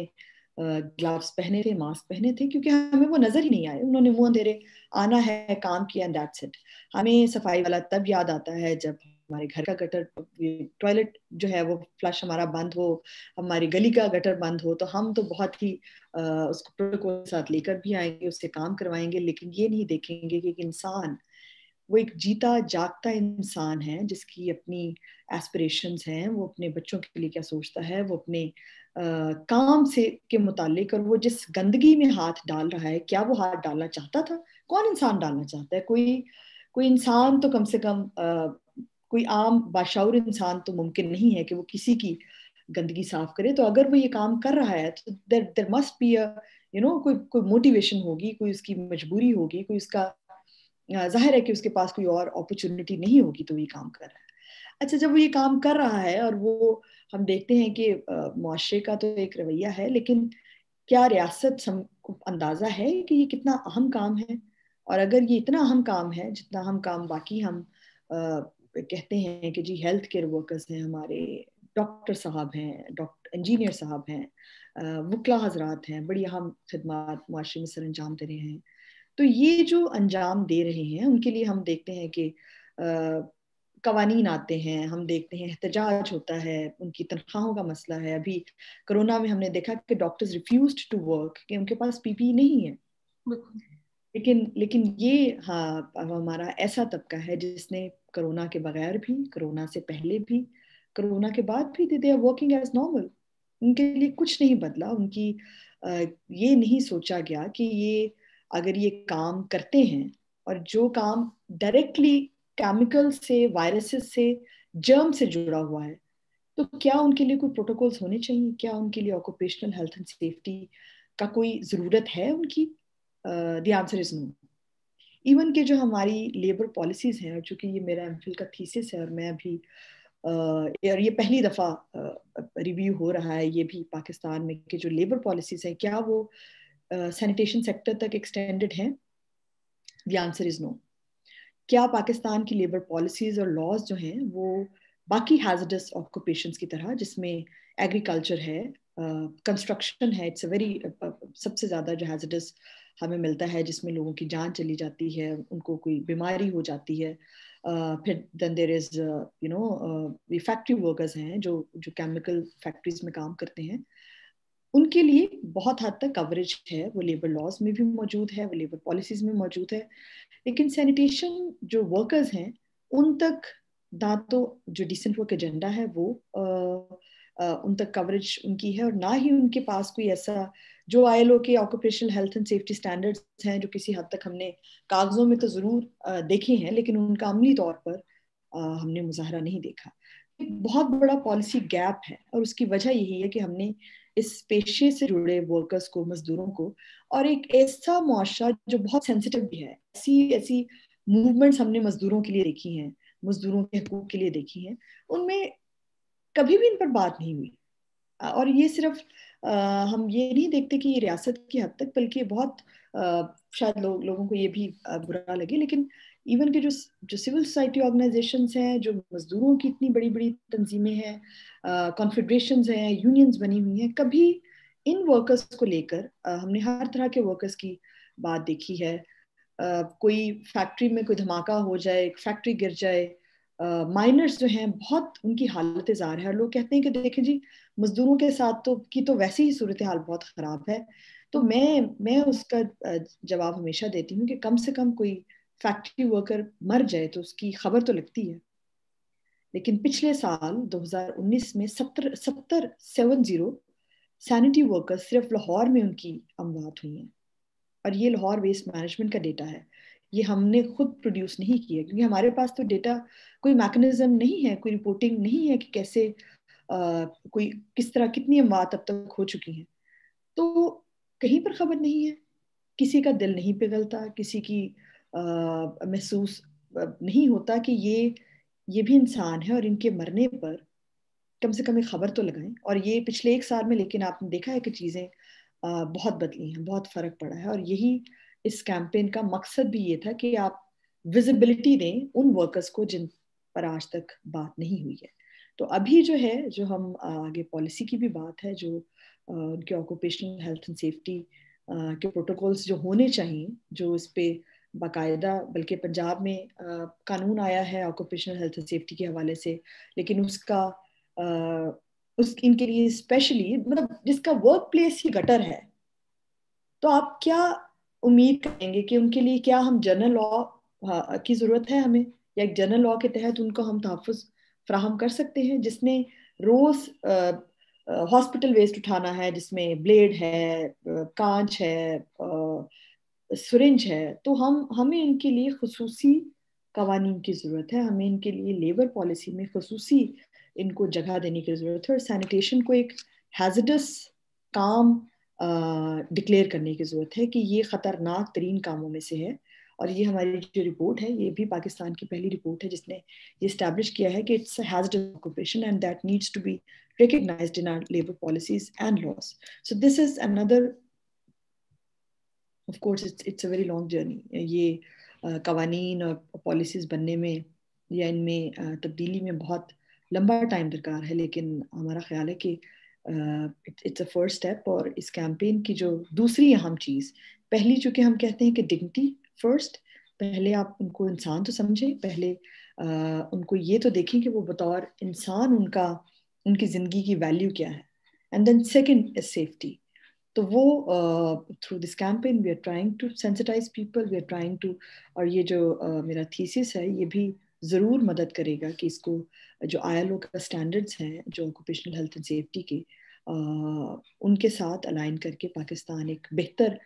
ग्लव्स पहने थे मास्क पहने थे क्योंकि हमें वो नजर ही नहीं आए उन्होंने वो अंधेरे आना है काम किया दैट्स इट हमें सफाई वाला तब याद आता है जब हमारे घर का गटर टॉयलेट जो है वो फ्लश हमारा बंद हो हमारी गली का गटर बंद हो तो हम तो बहुत ही उसको प्रोटोकॉल साथ लेकर भी आएंगे उससे काम करवाएंगे लेकिन ये नहीं देखेंगे कि एक इंसान वो एक जीता जागता इंसान है जिसकी अपनी एस्परेशन हैं वो अपने बच्चों के लिए क्या सोचता है वो अपने Uh, काम से के मुतालिक और वो जिस गंदगी में हाथ डाल रहा है क्या वो हाथ डालना चाहता था कौन इंसान डालना चाहता है कोई कोई इंसान तो कम से कम uh, कोई आम बाशाऊर इंसान तो मुमकिन नहीं है कि वो किसी की गंदगी साफ करे तो अगर वो ये काम कर रहा है तो there there must be you know कोई कोई मोटिवेशन होगी कोई उसकी मजबूरी होगी कोई उसका जाहिर है कि उसके पास कोई और अपॉर्चुनिटी नहीं होगी तो ये काम कर रहा है अच्छा जब वो ये काम कर रहा है और वो हम देखते हैं कि माशरे का तो एक रवैया है लेकिन क्या रियासत को अंदाज़ा है कि ये कितना अहम काम है और अगर ये इतना अहम काम है जितना अहम काम बाकी हम कहते हैं कि जी हेल्थ केयर वर्कर्स हैं हमारे डॉक्टर साहब हैं डॉक्टर इंजीनियर साहब हैं वकला हजरात हैं बड़ी अहम खदमात माशरे में सर अंजाम दे रहे हैं तो ये जो अंजाम दे रहे हैं उनके लिए हम देखते हैं कि कवानी आते हैं हम देखते हैं एहतजाज होता है उनकी तनख्वाहों का मसला है अभी कोरोना में हमने देखा कि डॉक्टर्स रिफ्यूज टू वर्क कि उनके पास पीपी नहीं है लेकिन लेकिन ये हाँ हमारा ऐसा तबका है जिसने कोरोना के बगैर भी कोरोना से पहले भी कोरोना के बाद भी they are working as normal उनके लिए कुछ नहीं बदला उनकी ये नहीं सोचा गया कि ये अगर ये काम करते हैं और जो काम डायरेक्टली केमिकल से वायरसेस से जर्म से जुड़ा हुआ है तो क्या उनके लिए कोई प्रोटोकॉल्स होने चाहिए क्या उनके लिए ऑक्यूपेशनल हेल्थ एंड सेफ्टी का कोई ज़रूरत है उनकी the answer is no even के जो हमारी लेबर पॉलिसीज हैं और चूंकि ये मेरा एम का थीसिस है और मैं अभी और ये पहली दफ़ा रिव्यू हो रहा है ये भी पाकिस्तान में कि जो लेबर पॉलिसीज हैं क्या वो सैनिटेशन सेक्टर तक एक्सटेंडेड हैं द आंसर इज़ नो क्या पाकिस्तान की लेबर पॉलिसीज और लॉज जो हैं वो बाकी हैजडस ऑक्यूपेशन की तरह जिसमें एग्रीकल्चर है कंस्ट्रक्शन uh, है इट्स अ वेरी सबसे ज़्यादा जो हैजडस uh, हमें मिलता है जिसमें लोगों की जान चली जाती है उनको कोई बीमारी हो जाती है uh, फिर then there is you know factory workers हैं जो जो केमिकल फैक्ट्रीज में काम करते हैं उनके लिए बहुत हद तक कवरेज है वो लेबर लॉज में भी मौजूद है वो लेबर पॉलिसीज में मौजूद है लेकिन सैनिटेशन जो वर्कर्स हैं उन तक ना तो जो डिसेंट वर्क एजेंडा है वो uh, उन तक कवरेज उनकी है और ना ही उनके पास कोई ऐसा जो आई के occupational health and safety standards हैं जो किसी हद तक हमने कागजों में तो ज़रूर देखे हैं लेकिन उनका अमली तौर पर हमने मुजाहरा नहीं देखा एक बहुत बड़ा पॉलिसी गैप है और उसकी वजह यही है कि हमने इस पेशे से जुड़े वर्कर्स को मजदूरों को और एक ऐसा मुआशा जो बहुत सेंसिटिव भी है ऐसी ऐसी मूवमेंट्स हमने मजदूरों के लिए देखी हैं मजदूरों के हकूक के लिए देखी हैं उनमें कभी भी इन पर बात नहीं हुई और ये सिर्फ आ, हम ये नहीं देखते कि ये रियासत की हद तक बल्कि बहुत आ, शायद लो, लोगों को ये भी बुरा लगे लेकिन इवन के जो जो सिविल सोसाइटी ऑर्गेनाइजेशन हैं जो मजदूरों की इतनी बड़ी बड़ी तंजीमें हैं कॉन्फेडरेशन हैं यूनियंस बनी हुई हैं कभी इन वर्कर्स को लेकर हमने हर तरह के वर्कर्स की बात देखी है आ, कोई फैक्ट्री में कोई धमाका हो जाए फैक्ट्री गिर जाए माइनर्स जो हैं बहुत उनकी हालत ज़ार है और लोग कहते हैं कि देखें जी मजदूरों के साथ तो की तो वैसे ही सूरत हाल बहुत ख़राब है तो मैं मैं उसका जवाब हमेशा देती हूँ कि कम से कम कोई फैक्ट्री वर्कर मर जाए तो उसकी खबर तो लगती है लेकिन पिछले साल 2019 में सत्तर सत्तर सेवन जीरो सैनिटी वर्कर्स सिर्फ लाहौर में उनकी अमवात हुई हैं और ये लाहौर वेस्ट मैनेजमेंट का डेटा है ये हमने खुद प्रोड्यूस नहीं किया क्योंकि हमारे पास तो डेटा कोई मैकेनिज्म नहीं है कोई रिपोर्टिंग नहीं है कि कैसे आ, कोई किस तरह कितनी अमवात अब तक हो चुकी है तो कहीं पर खबर नहीं है किसी का दिल नहीं पिघलता किसी की महसूस नहीं होता कि ये ये भी इंसान है और इनके मरने पर कम से कम एक खबर तो लगाएं और ये पिछले एक साल में लेकिन आपने देखा है कि चीज़ें बहुत बदली हैं बहुत फ़र्क पड़ा है और यही इस कैंपेन का मकसद भी ये था कि आप विजिबिलिटी दें उन वर्कर्स को जिन पर आज तक बात नहीं हुई है तो अभी जो है जो हम आगे पॉलिसी की भी बात है जो उनके ऑक्यूपेशनल हेल्थ एंड सेफ्टी के प्रोटोकॉल्स जो होने चाहिए जो इस पे बाकायदा बल्कि पंजाब में आ, कानून आया है ऑक्यूपेशनल हेल्थ एंड सेफ्टी के हवाले से लेकिन उसका आ, उस इनके लिए स्पेशली मतलब जिसका वर्क प्लेस ही गटर है तो आप क्या उम्मीद करेंगे कि उनके लिए क्या हम जनरल लॉ हाँ, की ज़रूरत है हमें या एक जनरल लॉ के तहत उनको हम तहफ़ फ्राहम कर सकते हैं जिसने रोज़ हॉस्पिटल वेस्ट उठाना है जिसमें ब्लेड है कांच है सुरेंज है तो हम हमें इनके लिए खसूसी कवानीन की ज़रूरत है हमें इनके लिए लेबर पॉलिसी में खसूसी इनको जगह देने की ज़रूरत है और सैनिटेशन को एक हैजडस काम डिक्लेयर करने की जरूरत है कि ये खतरनाक तरीन कामों में से है और ये हमारी जो रिपोर्ट है ये भी पाकिस्तान की पहली रिपोर्ट है जिसने ये स्टैब्लिश किया है कि it's has occupation and that needs to be recognize in our labour policies and laws so this is another of course it's it's a very long journey ये कवानी और पॉलिसीज बनने में या इनमें तब्दीली में बहुत लंबा टाइम दरकार है लेकिन हमारा ख्याल है कि इट्स अ फर्स्ट स्टेप और इस कैंपेन की जो दूसरी अहम चीज़ पहली चूँकि हम कहते हैं कि डिग्निटी फर्स्ट पहले आप उनको इंसान तो समझें पहले आ, uh, उनको ये तो देखें कि वो बतौर इंसान उनका उनकी ज़िंदगी की वैल्यू क्या है and then second is safety तो वो through this campaign we are trying to sensitize people we are trying to और ये जो uh, मेरा थीसिस है ये भी ज़रूर मदद करेगा कि इसको जो आई का स्टैंडर्ड्स हैं जो ऑक्यूपेशनल हेल्थ एंड सेफ्टी के आ, उनके साथ अलाइन करके पाकिस्तान एक बेहतर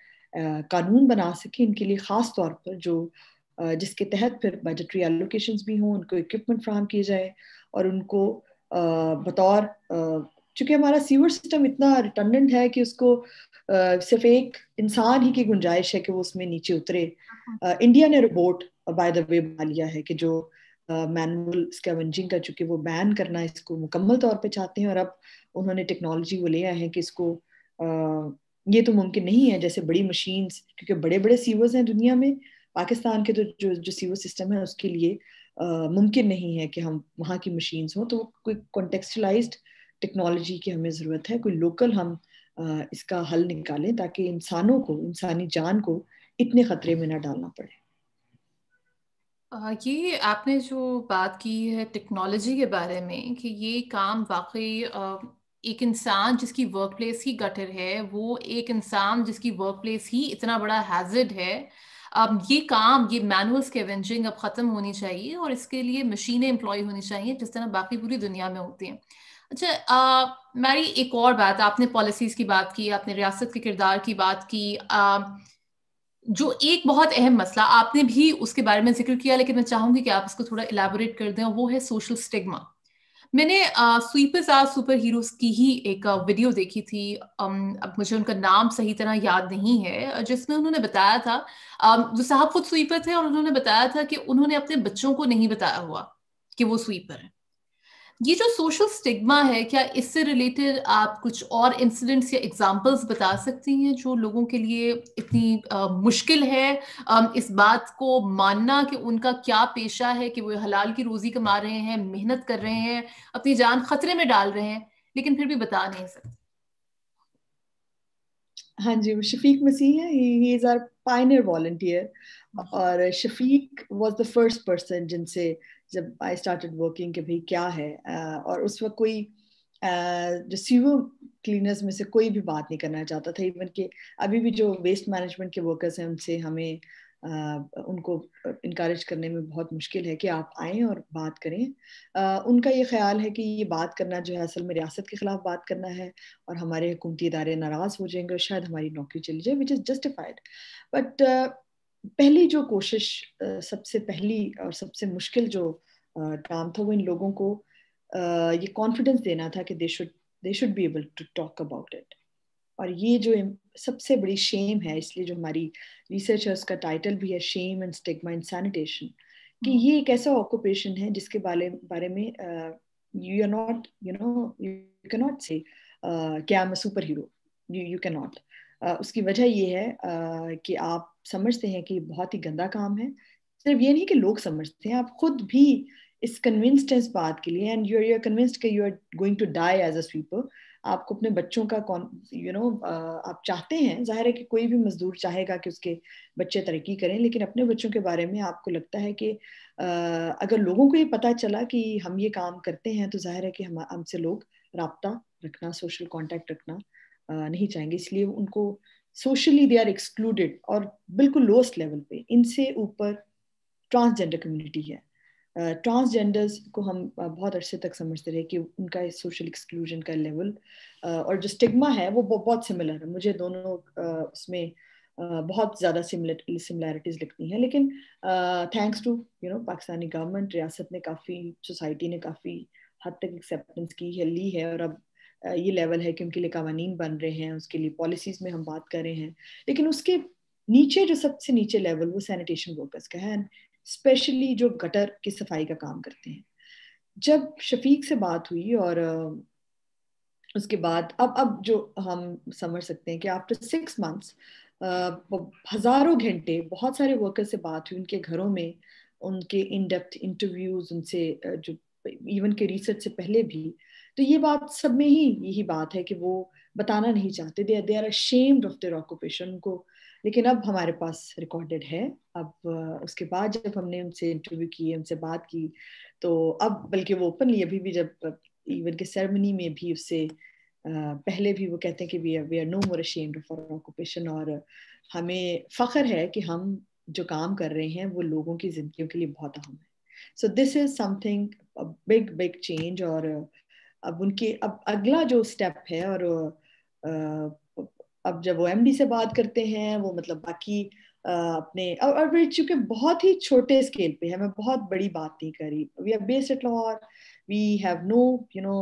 कानून बना सके इनके लिए ख़ास तौर पर जो आ, जिसके तहत फिर बजटरी एलोकेशंस भी हों उनको इक्विपमेंट फ्राहम किए जाए और उनको बतौर चूंकि हमारा सीवर सिस्टम इतना रिटर्डेंट है कि उसको सिर्फ एक इंसान ही की गुंजाइश है कि वो उसमें नीचे उतरे इंडिया हाँ। ने रोबोट बाय द वे बना लिया है कि जो मैनुअल स्कैवेंजिंग का चूंकि वो बैन करना इसको मुकम्मल तौर पे चाहते हैं और अब उन्होंने टेक्नोलॉजी वो ले आए हैं कि इसको आ, ये तो मुमकिन नहीं है जैसे बड़ी मशीन क्योंकि बड़े बड़े सीवर्स हैं दुनिया में पाकिस्तान के तो जो जो सीवर सिस्टम है उसके लिए मुमकिन नहीं है कि हम वहाँ की मशीन्स हों तो कोई कॉन्टेक्चुलाइज्ड टेक्नोलॉजी की हमें ज़रूरत है कोई लोकल हम आ, इसका हल निकालें ताकि इंसानों को इंसानी जान को इतने खतरे में ना डालना पड़े ये आपने जो बात की है टेक्नोलॉजी के बारे में कि ये काम वाकई एक इंसान जिसकी वर्कप्लेस ही गटर है वो एक इंसान जिसकी वर्कप्लेस ही इतना बड़ा हैजर्ड है अब ये काम ये मैनुअल स्केवेंजिंग अब ख़त्म होनी चाहिए और इसके लिए मशीनें एम्प्लॉय होनी चाहिए जिस तरह बाकी पूरी दुनिया में होती हैं अच्छा मेरी मैरी एक और बात आपने पॉलिसीज़ की बात की आपने रियासत के किरदार की बात की आ, जो एक बहुत अहम मसला आपने भी उसके बारे में जिक्र किया लेकिन मैं चाहूंगी कि आप इसको थोड़ा इलेबोरेट कर दें वो है सोशल स्टिग्मा मैंने स्वीपर्स आर सुपर हीरोज की ही एक वीडियो देखी थी अब मुझे उनका नाम सही तरह याद नहीं है जिसमें उन्होंने बताया था जो साहब खुद स्वीपर थे और उन्होंने बताया था कि उन्होंने अपने बच्चों को नहीं बताया हुआ कि वो स्वीपर है ये जो सोशल स्टिग्मा है क्या इससे रिलेटेड आप कुछ और इंसिडेंट्स या एग्जांपल्स बता सकती हैं जो लोगों के लिए इतनी आ, मुश्किल है आ, इस बात को मानना कि उनका क्या पेशा है कि वो हलाल की रोजी कमा रहे हैं मेहनत कर रहे हैं अपनी जान खतरे में डाल रहे हैं लेकिन फिर भी बता नहीं सकते हाँ जी शफीक मसीह है he is our pioneer volunteer और Shafiq was the first person जिनसे जब आई स्टार्टेड वर्किंग कि भाई क्या है uh, और उस वक्त कोई जो सीवो क्लीनर्स में से कोई भी बात नहीं करना चाहता था इवन कि अभी भी जो वेस्ट मैनेजमेंट के वर्कर्स हैं उनसे हमें Uh, उनको इनक्रेज करने में बहुत मुश्किल है कि आप आएँ और बात करें uh, उनका ये ख्याल है कि ये बात करना जो है असल में रियासत के ख़िलाफ़ बात करना है और हमारे हुकूमती इदारे नाराज़ हो जाएंगे और शायद हमारी नौकरी चली जाए विच इज़ जस्टिफाइड बट पहली जो कोशिश सबसे पहली और सबसे मुश्किल जो काम था वो इन लोगों को ये कॉन्फिडेंस देना था कि they should they should be able to talk about it और ये जो सबसे बड़ी शेम है इसलिए जो हमारी रिसर्च है उसका टाइटल भी है shame and stigma and sanitation कि हम्म। ये एक ऐसा ऑक्यूपेशन है जिसके बारे बारे में you are not you know you can not say क्या am super hero you you can not उसकी वजह ये है कि आप समझते हैं कि बहुत ही गंदा काम है सिर्फ ये नहीं कि लोग समझते हैं आप खुद भी इस कन्विंस्ड है इस बात के लिए and you are you are convinced कि you are going to die as a sweeper आपको अपने बच्चों का कौन यू नो आप चाहते हैं जाहिर है कि कोई भी मजदूर चाहेगा कि उसके बच्चे तरक्की करें लेकिन अपने बच्चों के बारे में आपको लगता है कि अगर लोगों को ये पता चला कि हम ये काम करते हैं तो जाहिर है कि हम हमसे लोग रबता रखना सोशल कॉन्टैक्ट रखना नहीं चाहेंगे इसलिए उनको सोशली दे आर एक्सक्लूडेड और बिल्कुल लोएस्ट लेवल पे इनसे ऊपर ट्रांसजेंडर कम्युनिटी है ट्रांसजेंडर्स uh, को हम uh, बहुत अरसे तक समझते रहे कि उनका सोशल एक्सक्लूजन का लेवल uh, और जो स्टिग्मा है वो बहुत सिमिलर है मुझे दोनों उसमें बहुत ज़्यादा सिमिलैरिटीज़ लगती हैं लेकिन thanks to you know Pakistani government रियासत ने काफ़ी सोसाइटी ने काफ़ी हद तक एक्सेप्टेंस की है ली है और अब ये लेवल है कि उनके लिए कवानीन बन रहे हैं उसके लिए पॉलिसीज में हम बात कर रहे हैं लेकिन उसके नीचे जो सबसे नीचे लेवल वो सैनिटेशन वर्कर्स का है स्पेशली जो गटर की सफाई का काम करते हैं जब शफीक से बात हुई और उसके बाद अब अब जो हम समझ सकते हैं कि आफ्टर सिक्स मंथ्स हज़ारों घंटे बहुत सारे वर्कर्स से बात हुई उनके घरों में उनके इन डेप्थ इंटरव्यूज उनसे जो इवन के रिसर्च से पहले भी तो ये बात सब में ही यही बात है कि वो बताना नहीं चाहते they they are ashamed of their occupation उनको लेकिन अब हमारे पास रिकॉर्डेड है अब उसके बाद जब हमने उनसे इंटरव्यू की उनसे बात की तो अब बल्कि वो ओपनली अभी भी जब इवन के सेरेमनी में भी उससे पहले भी वो कहते हैं कि we are no more ashamed of our occupation और हमें फ़ख्र है कि हम जो काम कर रहे हैं वो लोगों की जिंदगियों के लिए बहुत अहम है so this is something big big change और uh, अब उनके अब अगला जो स्टेप है और अब जब वो एमडी से बात करते हैं वो मतलब बाकी अपने और और चूंकि बहुत ही छोटे स्केल पे है मैं बहुत बड़ी बात नहीं करी we are based at Lahore we have no you know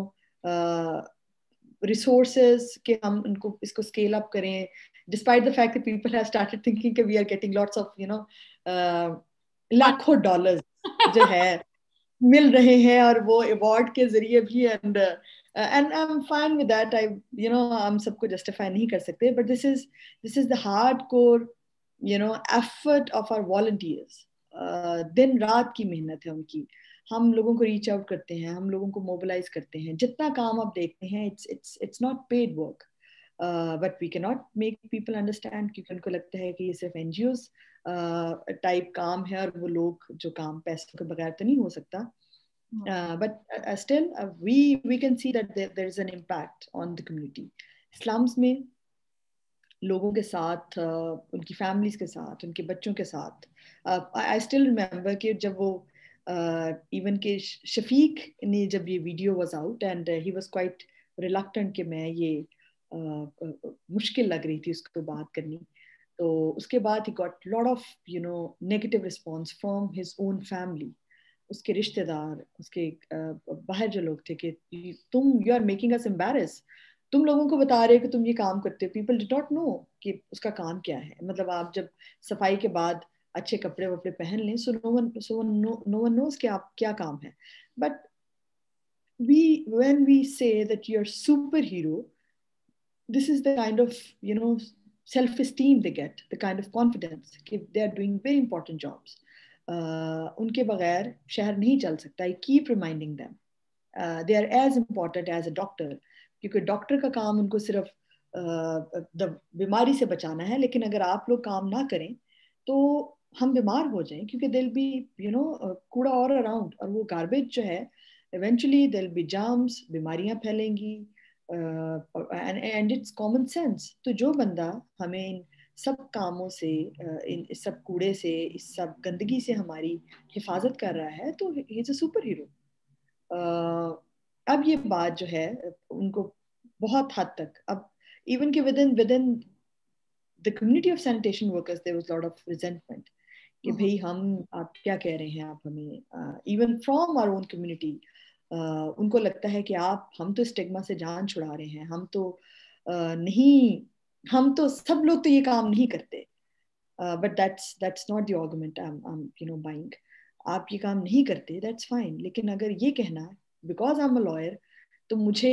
resources के हम उनको इसको स्केल अप करें despite the fact that people have started thinking we are getting lots of you know लाखों डॉलर्स जो है मिल रहे हैं और वो अवार्ड के जरिए भी and and I am fine with that I you know हम सबको जस्टिफाई नहीं कर सकते but this is this is the hard core you know effort of our volunteers दिन रात की मेहनत है उनकी हम लोगों को रीच आउट करते हैं हम लोगों को मोबिलाइज करते हैं जितना काम आप देखते हैं it's it's it's not paid work but we cannot make people understand क्योंकि उनको लगता है कि ये सिर्फ एन जी ओज टाइप काम है और वो लोग जो काम पैसों के बगैर तो नहीं हो सकता but still we we can see that there is an impact on the community slums में लोगों के साथ uh, उनकी फैमिलीज के साथ उनके बच्चों के साथ आई स्टिल रिमेम्बर कि जब वो इवन uh, के शफीक ने जब ये video was out and he was quite reluctant कि मैं ये मुश्किल लग रही थी उसको बात करनी तो उसके बाद he got lot of you know negative response from his own family उसके रिश्तेदार उसके बाहर जो लोग थे कि तुम you are making us embarrass तुम लोगों को बता रहे हो कि तुम ये काम करते हो पीपल डि नॉट नो कि उसका काम क्या है मतलब आप जब सफाई के बाद अच्छे कपड़े वपड़े पहन लें so no one so no one knows कि आप क्या काम है but we when we say that you are super hero this is the kind of you know self-esteem they get, the kind of confidence कि they are doing very important jobs. Uh, उनके बगैर शहर नहीं चल सकता. I keep reminding them. Uh, they are as important as a doctor. क्योंकि डॉक्टर का काम उनको सिर्फ uh, बीमारी से बचाना है लेकिन अगर आप लोग काम ना करें तो हम बीमार हो जाएं क्योंकि दिल भी यू नो कूड़ा और अराउंड और वो गार्बेज जो है इवेंचुअली दिल बी जाम्स बीमारियां फैलेंगी एंड इट्स कॉमन सेंस तो जो बंदा हमें इन सब कामों से इन सब कूड़े से इस सब गंदगी से हमारी हिफाजत कर रहा है तो he is a super hero अब ये बात जो है उनको बहुत हद तक अब इवन के within within the community of sanitation workers there was lot of resentment कि हम्म। भाई हम आप क्या कह रहे हैं आप हमें even from our own community उनको लगता है कि आप हम तो स्टिग्मा से जान छुड़ा रहे हैं हम तो नहीं हम तो सब लोग तो ये काम नहीं करते but that's that's not the argument I you know बाइंग आप ये काम नहीं करते दैट्स फाइन लेकिन अगर ये कहना because I am a lawyer तो मुझे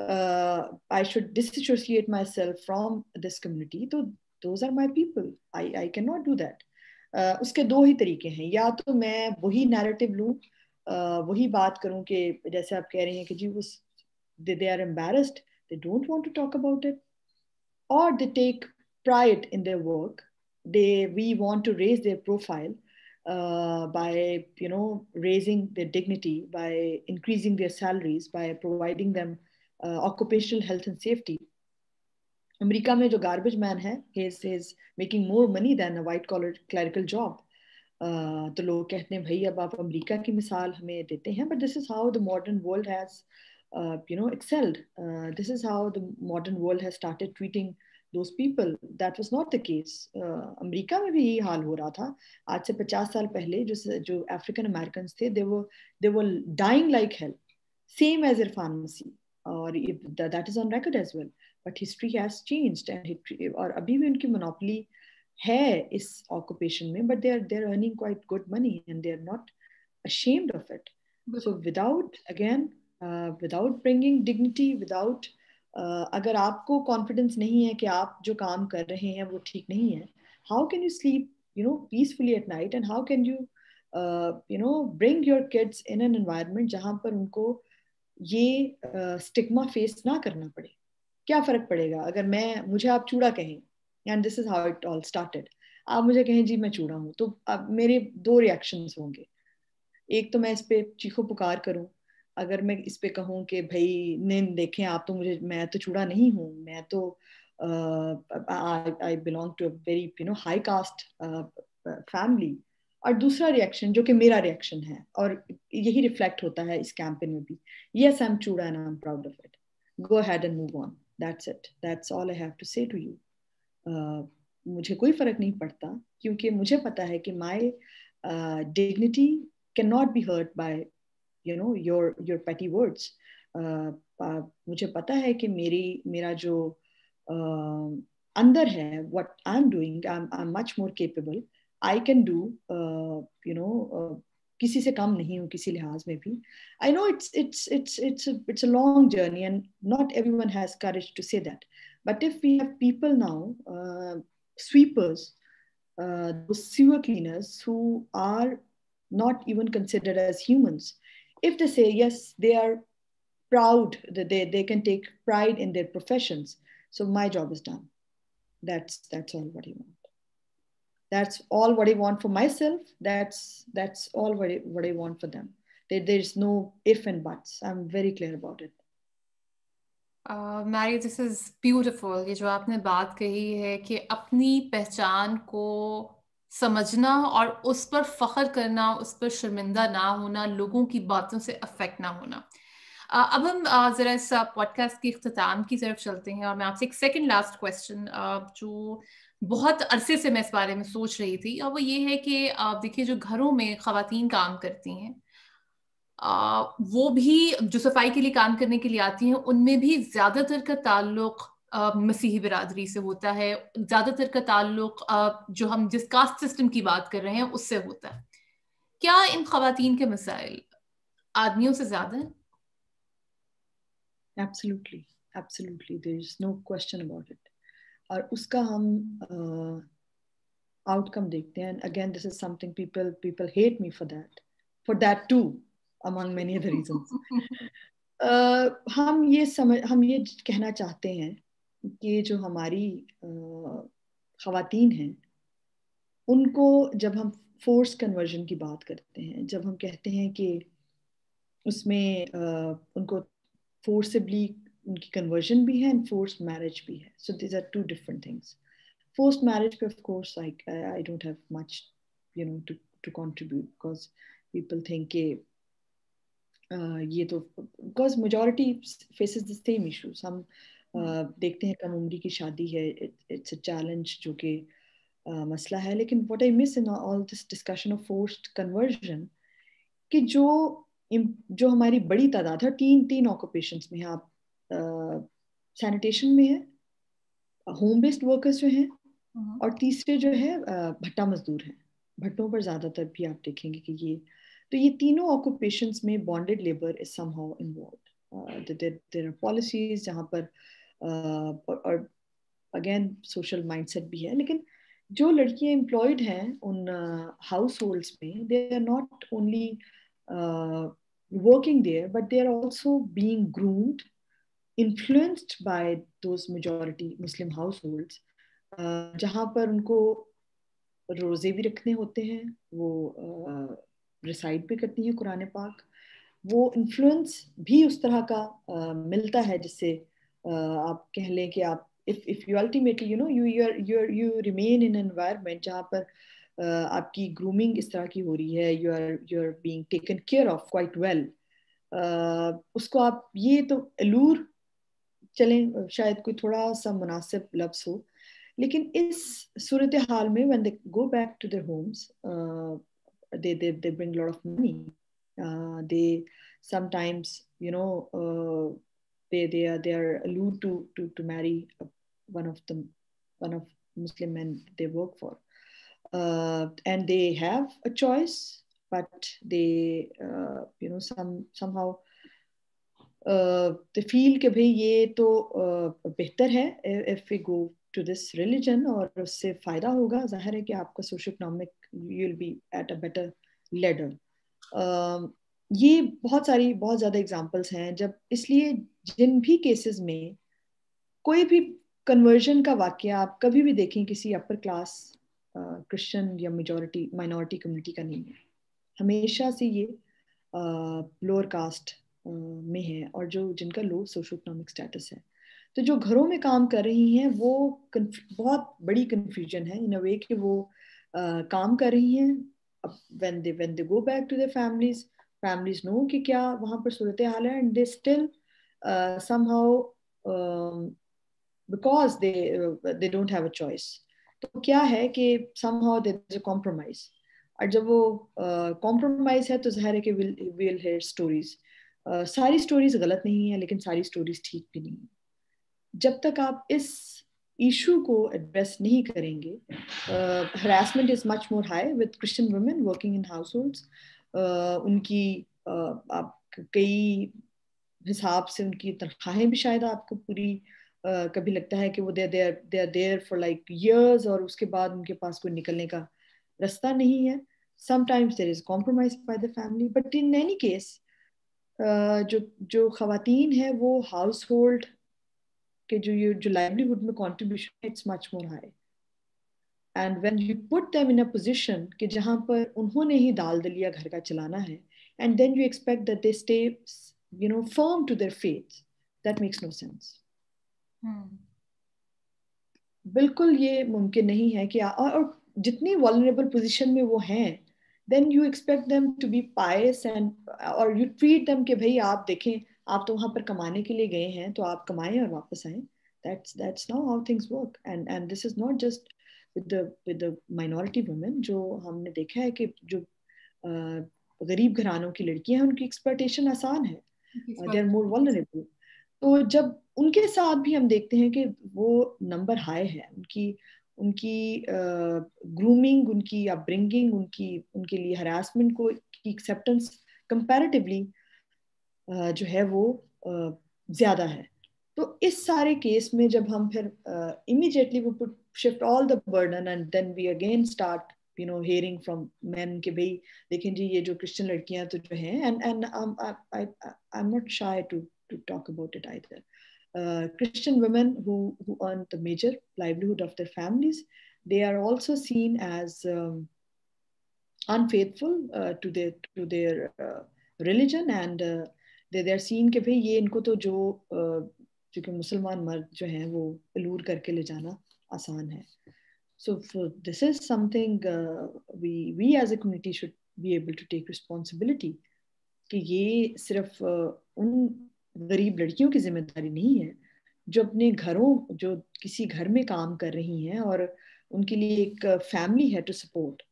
I should dissociate myself from this community तो those are my people I I can not do that उसके दो ही तरीके हैं या तो मैं वही नैरेटिव लूँ uh, वही बात करूं कि जैसे आप कह रही हैं कि जी वो they are embarrassed they don't want to talk about it और they take pride in their work they we want to raise their profile by you know raising their dignity by increasing their salaries by providing them occupational health and safety America America में जो गार्बेज मैन है making more money than a white collar clerical job तो लोग कहते हैं भाई अब आप अमेरिका की मिसाल हमें देते हैं but this is how the modern world has you know excelled this is how the modern world has started has those people that people not the case the America में भी यही हाल हो रहा था आज से 50 साल पहले जो जो अफ्रीकन अमेरिकन थे दे वो दे वो dying like hell same as Irfan Masih और that is on record as well but history has changed and और अभी भी उनकी मोनोपली uh, है इस ऑक्यूपेशन में but they are there earning quite good money and they are not ashamed of it so without again without bringing dignity without अगर आपको कॉन्फिडेंस नहीं है कि आप जो काम कर रहे हैं वो ठीक नहीं है how can you sleep you know peacefully at night and how can you you know bring your kids in an environment जहाँ पर उनको ये स्टिग्मा uh, फेस ना करना पड़े क्या फ़र्क पड़ेगा अगर मैं मुझे आप चूड़ा कहें and this is how it all started आप मुझे कहें जी मैं चूड़ा हूँ तो अब मेरे दो रिएक्शंस होंगे एक तो मैं इस पर चीखो पुकार करूँ अगर मैं इस पर कहूँ कि भाई नहीं देखें आप तो मुझे मैं तो चूड़ा नहीं हूँ मैं तो I belong to very you know high caste family और दूसरा रिएक्शन जो कि मेरा रिएक्शन है और यही रिफ्लेक्ट होता है इस कैंपेन में भी yes I am Chura and I am proud of it go ahead and move on that's it that's all I have to say to you मुझे कोई फर्क नहीं पड़ता क्योंकि मुझे पता है कि my dignity can not be hurt by you know your your petty words मुझे पता है कि मेरी मेरा जो uh, अंदर है what I am doing much more capable I can do you know किसी से कम नहीं हूँ किसी लिहाज में भी I know it's it's it's it's it's a long journey and not everyone has courage to say that But if we have people now, uh, sweepers, uh, those sewer cleaners who are not even considered as humans, if they say, yes, they are proud that they, they can take pride in their professions. So my job is done. That's, that's all what I want. That's all what I want for myself. That's, that's all what I, what I want for them. There, there's no if and buts. I'm very clear about it. Mary this is beautiful ये जो आपने बात कही है कि अपनी पहचान को समझना और उस पर फख्र करना उस पर शर्मिंदा ना होना लोगों की बातों से अफेक्ट ना होना uh, अब हम uh, ज़रा इस पॉडकास्ट uh, के अख्ताम की तरफ चलते हैं और मैं आपसे एक सेकेंड लास्ट क्वेश्चन जो बहुत अरसे से मैं इस बारे में सोच रही थी और वो ये है कि आप uh, देखिए जो घरों में खातन काम करती हैं आ, वो भी जो सफाई के लिए काम करने के लिए आती हैं उनमें भी ज़्यादातर का ताल्लुक मसीही बिरादरी से होता है ज़्यादातर का ताल्लुक जो हम जिस कास्ट सिस्टम की बात कर रहे हैं उससे होता है क्या इन खातन के मसाइल आदमियों से ज़्यादा हैं absolutely. Absolutely there is no question about और उसका हम आउटकम देखते हैं and again this is something people people hate me for that for that too among many other reason हम ये समझ हम ये कहना चाहते हैं कि जो हमारी uh, खातन हैं उनको जब हम फोर्स कन्वर्जन की बात करते हैं जब हम कहते हैं कि उसमें uh, उनको फोर्सबली उनकी कन्वर्जन भी है एंड फोर्स मैरिज भी है so these are two different things force marriage पे of course I don't have much you know to to contribute because people think के ये तो because majority faces the same issues हम देखते हैं कम उम्र की शादी है इट्स अ चैलेंज जो कि मसला है लेकिन what I miss in all this discussion of forced conversion कि जो जो हमारी बड़ी तादाद है तीन तीन ऑक्यूपेशन में है आप सैनिटेशन में है होम बेस्ड वर्कर्स जो हैं हम्म। और तीसरे जो है भट्टा मजदूर हैं भट्टों पर ज़्यादातर भी आप देखेंगे कि ये तो ये तीनों ऑक्यूपेशन में bonded labour is somehow involve there are policies जहाँ पर uh, और अगेन सोशल माइंडसेट भी है लेकिन जो लड़कियां एम्प्लॉयड हैं उन हाउस uh, होल्ड्स में they are not only working there but they are also being groomed influenced by the majority Muslim households जहाँ पर उनको रोजे भी रखने होते हैं वो uh, रिसाइड भी करती हैं कुरान पाक वो इन्फ्लुएंस भी उस तरह का आ, मिलता है जिससे आप कह लें कि आप if if you ultimately you know you your you you remain in environment जहाँ पर uh, आपकी ग्रूमिंग इस तरह की हो रही है you are you are being taken care of quite well उसको आप ये तो एलूर चलें शायद कोई थोड़ा सा मुनासिब लफ्स हो लेकिन इस सूरत हाल में when they go back to their homes they they, they bring a lot of money uh, they sometimes you know uh, they they are they are allowed to to, to marry one of the one of muslim men they work for uh, and they have a choice but they uh, you know some somehow uh, they feel that भाई ये तो if we go to this religion और उससे फ़ायदा होगा जाहिर है कि आपका socio economic you be at a better ladder ये बहुत सारी बहुत ज़्यादा एग्जाम्पल्स हैं जब इसलिए जिन भी केसेस में कोई भी कन्वर्जन का वाक्य आप कभी भी देखें किसी अपर क्लास क्रिश्चियन या मेजोरिटी माइनॉरिटी कम्युनिटी का नहीं है हमेशा से ये लोअर uh, कास्ट uh, में है और जो जिनका लो सोशो इकोनॉमिक स्टेटस है तो जो घरों में काम कर रही हैं वो बहुत बड़ी कन्फ्यूजन है इन अ वे कि वो आ, काम कर रही हैं when they when they go back to their families families no कि क्या वहाँ पर सूरत हाल है and they still somehow because they they don't have a choice तो क्या है कि somehow there is a compromise और जब वो कॉम्प्रोमाइज uh, है तो जहर है कि विल विल हेयर स्टोरीज सारी स्टोरीज गलत नहीं है लेकिन सारी स्टोरीज ठीक भी नहीं है जब तक आप इस इशू को एड्रेस नहीं करेंगे harassment is much more high with Christian women working in household उनकी uh, आप कई हिसाब से उनकी तनख्वाहें भी शायद आपको पूरी uh, कभी लगता है कि वो there there they are there for like years और उसके बाद उनके पास कोई निकलने का रास्ता नहीं है sometimes there is compromise by the family but in any case जो जो खातन है वो हाउस होल्ड के जो ये जो लाइवलीहुड में कॉन्ट्रीब्यूशन है it's much more high and when you put them in a position कि जहाँ पर उन्होंने ही दाल दलिया घर का चलाना है and then you expect that they stay you know firm to their faith that makes no sense बिल्कुल ये मुमकिन नहीं है कि आ, और जितनी वॉलरेबल पोजिशन में वो हैं then you expect them to be pious and और यू ट्रीट देम कि भाई आप देखें आप तो वहाँ पर कमाने के लिए गए हैं तो आप कमाएं और वापस आए that's that's now how things work and and this is not just with with minority women जो हमने देखा है कि जो uh, गरीब घरानों की लड़कियां हैं उनकी एक्सपेक्टेशन आसान है दे आर मोर वलरेबल तो जब उनके साथ भी हम देखते हैं कि वो नंबर हाई है उनकी उनकी ग्रूमिंग uh, उनकी अपब्रिंगिंग उनकी उनके लिए हरासमेंट को की एक्सेप्टेंस कंपैरेटिवली जो है वो ज्यादा है तो इस सारे केस में जब हम फिर इमिजिएटली वो shift all the burden and then we again start you know hearing from man के भाई लेकिन जी ये जो क्रिश्चियन लड़कियां तो जो हैं and and I am not shy to to talk about it either Christian women earn the major livelihood of their families they are also seen as unfaithful to their to their religion and they there are seen के भाई ये इनको तो जो कि मुसलमान मर्द जो हैं वो अलूर करके ले जाना आसान है so this is something we we as a community should be able to take responsibility कि ये सिर्फ उन गरीब लड़कियों की जिम्मेदारी नहीं है जो अपने घरों जो किसी घर में काम कर रही हैं और उनके लिए एक फैमिली है टू सपोर्ट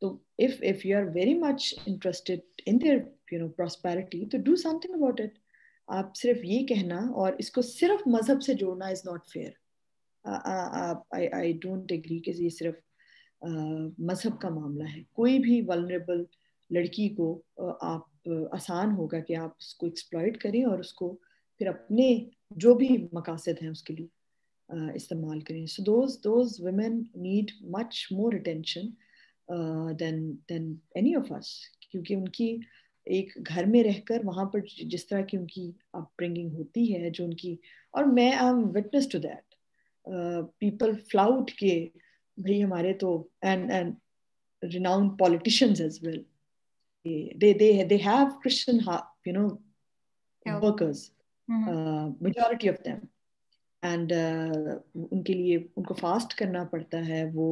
तो if if you are very much interested in their you know prosperity तो डू समथिंग अबाउट इट आप सिर्फ ये कहना और इसको सिर्फ मजहब से जोड़ना is not fair I don't agree कि ये सिर्फ मजहब का मामला है कोई भी वलरेबल लड़की को आप आसान होगा कि आप उसको एक्सप्लॉयट करें और उसको फिर अपने जो भी मकासद हैं उसके लिए इस्तेमाल करें so those those women need much more attention than than any of us क्योंकि उनकी uh, एक घर में रहकर वहां पर जिस तरह की उनकी अपब्रिंगिंग होती है जो उनकी और मैं I am witness to that people flout के भाई हमारे तो and and renowned politicians as well they they they have Christian you know workers majority of them and उनके लिए उनको फास्ट करना पड़ता है वो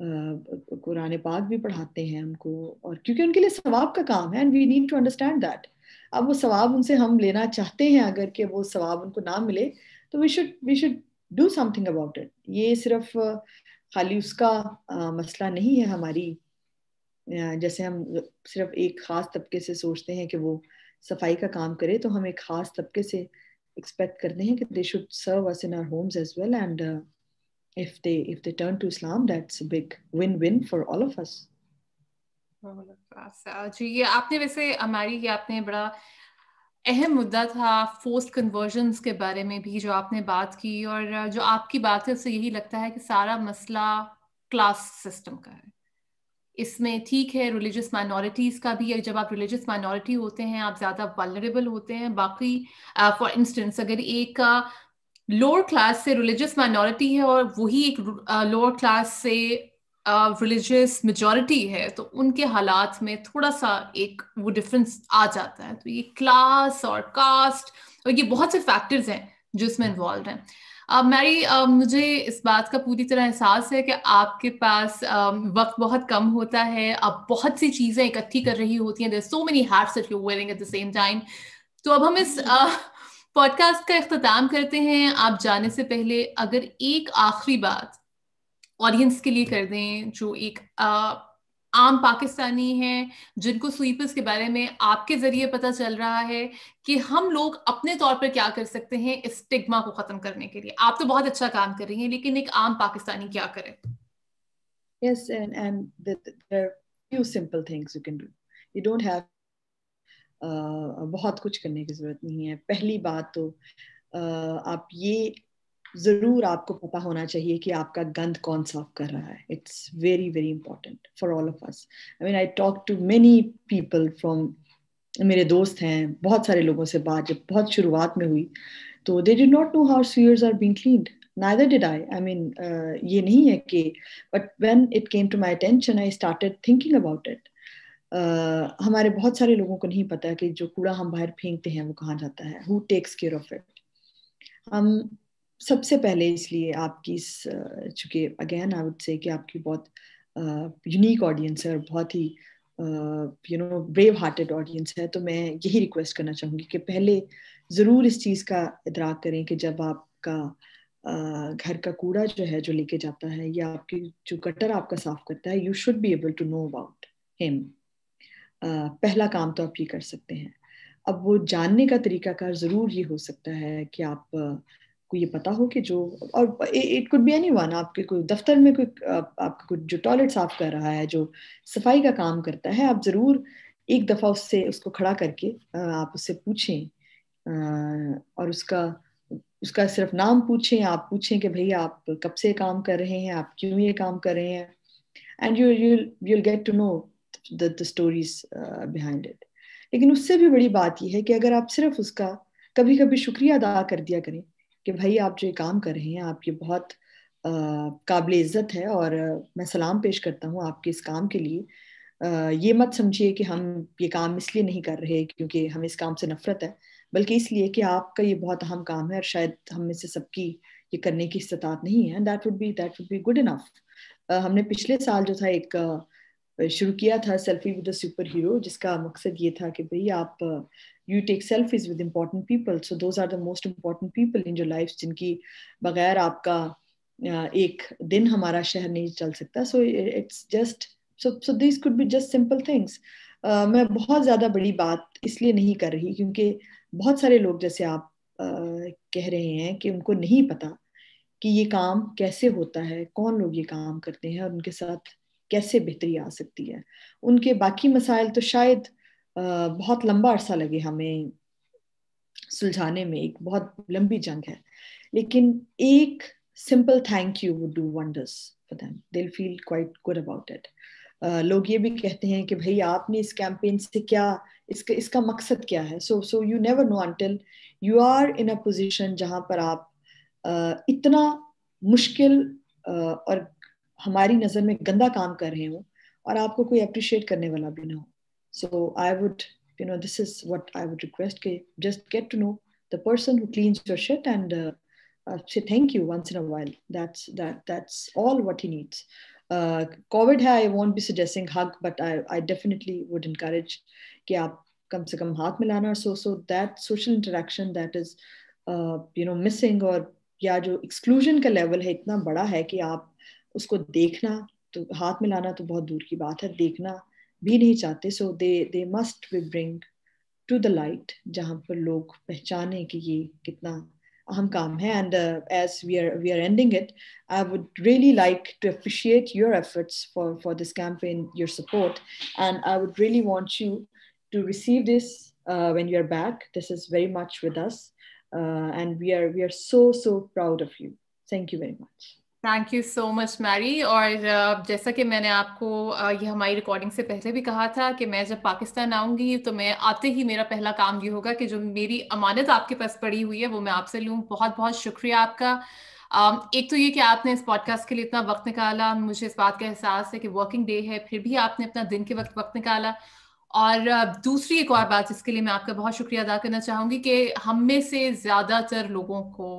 कुरान पाक भी पढ़ाते हैं हमको और क्योंकि उनके लिए सवाब का काम है and we need to understand that अब वो सवाब उनसे हम लेना चाहते हैं अगर कि वो सवाब उनको ना मिले तो we should we should do something about it ये सिर्फ खाली उसका मसला नहीं है हमारी जैसे हम सिर्फ एक ख़ास तबके से सोचते हैं कि वो सफाई का काम करे तो हम एक ख़ास तबके से एक्सपेक्ट करते हैं कि they should serve us in our homes as well and if they if they turn to Islam, that's a big win-win for all of us. जी ये आपने वैसे हमारी ये आपने बड़ा अहम मुद्दा था फोर्स कन्वर्जन के बारे में भी जो आपने बात की और जो आपकी बात है उससे यही लगता है कि सारा मसला क्लास सिस्टम का है इसमें ठीक है रिलीजियस माइनॉरिटीज़ का भी है जब आप रिलीजियस माइनॉरिटी होते हैं आप ज़्यादा वालरेबल होते हैं बाकी फॉर uh, इंस्टेंस अगर एक लोअर क्लास से रिलीजियस माइनॉरिटी है और वही एक लोअर क्लास से रिलीजियस मेजोरिटी है तो उनके हालात में थोड़ा सा एक वो डिफरेंस आ जाता है तो ये क्लास और कास्ट और ये बहुत से फैक्टर्स हैं जो इसमें इन्वॉल्व हैं अब मैरी मुझे इस बात का पूरी तरह एहसास है कि आपके पास वक्त बहुत कम होता है आप बहुत सी चीज़ें इकट्ठी कर रही होती हैं there so many hats at you wearing at the same time तो अब हम इस पॉडकास्ट का अख्ताम करते हैं आप जाने से पहले अगर एक आखिरी बात ऑडियंस के लिए कर दें जो एक आ, आम पाकिस्तानी हैं जिनको स्वीपर्स के बारे में आपके जरिए पता चल रहा है कि हम लोग अपने तौर पर क्या कर सकते हैं इस स्टिग्मा को खत्म करने के लिए आप तो बहुत अच्छा काम कर रही हैं लेकिन एक आम पाकिस्तानी क्या करे yes and and there are few simple things you can do you don't have बहुत कुछ करने की जरूरत नहीं है पहली बात तो आप ये जरूर आपको पता होना चाहिए कि आपका गंद कौन साफ कर रहा है it's very very important for all of us I mean I talk to many people from मेरे दोस्त हैं बहुत सारे लोगों से बात जब बहुत शुरुआत में हुई तो they did not know how sewers are being clean neither did i i mean uh, नहीं है कि but but when it came to my attention i started thinking about it हमारे बहुत सारे लोगों को नहीं पता कि जो कूड़ा हम बाहर फेंकते हैं वो कहाँ जाता है who takes care of it हम सबसे पहले इसलिए आपकी चूंकि अगेन आई वुड से कि आपकी बहुत यूनिक ऑडियंस है और बहुत ही you know brave hearted audience है तो मैं यही रिक्वेस्ट करना चाहूँगी कि पहले ज़रूर इस चीज़ का इतराक करें कि जब आपका Uh, घर का कूड़ा जो है जो लेके जाता है या आपकी जो गटर आपका साफ करता है you should be able to know about him पहला काम तो आप ये कर सकते हैं अब वो जानने का तरीकाकार ज़रूर ये हो सकता है कि आप को ये पता हो कि जो और it could be anyone आपके कोई दफ्तर में कोई आपका कोई जो टॉयलेट साफ कर रहा है जो सफाई का काम करता है आप ज़रूर एक दफ़ा उससे उसको खड़ा करके आप उससे पूछें और उसका उसका सिर्फ नाम पूछें आप पूछें कि भैया आप कब से काम कर रहे हैं आप क्यों ये काम कर रहे हैं and you you get to know the, the stories uh, behind it लेकिन उससे भी बड़ी बात यह है कि अगर आप सिर्फ उसका कभी कभी शुक्रिया अदा कर दिया करें कि भाई आप जो ये काम कर रहे हैं आप ये बहुत काबिल इज़्ज़त है और मैं सलाम पेश करता हूँ आपके इस काम के लिए आ, ये मत समझिए कि हम ये काम इसलिए नहीं कर रहे क्योंकि हमें इस काम से नफरत है बल्कि इसलिए कि आपका ये बहुत अहम काम है और शायद हम में से सबकी ये करने की इस्तात नहीं है that would be that would be good enough हमने पिछले साल जो था एक uh, शुरू किया था सेल्फी विद सुपर हीरो जिसका मकसद ये था कि भाई आप you take selfies with important people so those are the most important people in your life जिनकी बगैर आपका एक दिन हमारा शहर नहीं चल सकता so it's just so so this could be just simple things मैं बहुत ज़्यादा बड़ी बात इसलिए नहीं कर रही क्योंकि बहुत सारे लोग जैसे आप uh, कह रहे हैं कि उनको नहीं पता कि ये काम कैसे होता है कौन लोग ये काम करते हैं और उनके साथ कैसे बेहतरी आ सकती है उनके बाकी मसाइल तो शायद बहुत लंबा अरसा लगे हमें सुलझाने में एक बहुत लंबी जंग है लेकिन एक simple thank you would do wonders for them they feel quite good about it लोग ये भी कहते हैं कि भाई आपने इस कैंपेन से क्या इसका इसका मकसद क्या है so so you never know until you are in a position जहाँ पर आप uh, इतना मुश्किल uh, और हमारी नज़र में गंदा काम कर रहे हो और आपको कोई अप्रिशिएट करने वाला भी ना हो so I would you know this is what I would request के just get to know the person who cleans your shirt and say thank you once in a while that's that that's all what he needs Covid है I won't be suggesting hug but I I definitely would encourage कि आप कम से कम हाथ मिलाना so so that social interaction that is you no missing और या जो एक्सक्लूजन का लेवल है इतना बड़ा है कि आप उसको देखना तो हाथ में लाना तो बहुत दूर की बात है देखना भी नहीं चाहते so they they must we bring to the light जहाँ पर लोग पहचाने कि ये कितना अहम काम है and as we are we are ending it I would really like to appreciate your efforts for for this campaign your support and I would really want you to receive this when you are back this is very much with us and we are we are so so proud of you thank you very much thank you so much Mary और uh, जैसा कि मैंने आपको uh, ये हमारी रिकॉर्डिंग से पहले भी कहा था कि मैं जब पाकिस्तान आऊँगी तो मैं आते ही मेरा पहला काम ये होगा कि जो मेरी अमानत आपके पास पड़ी हुई है वो मैं आपसे लूँ बहुत बहुत शुक्रिया आपका um, एक तो ये कि आपने इस पॉडकास्ट के लिए इतना वक्त निकाला मुझे इस बात का एहसास है कि वर्किंग डे है फिर भी आपने अपना दिन के वक्त वक्त निकाला और uh, दूसरी एक और बात जिसके लिए मैं आपका बहुत शुक्रिया अदा करना चाहूँगी कि हम में से ज़्यादातर लोगों को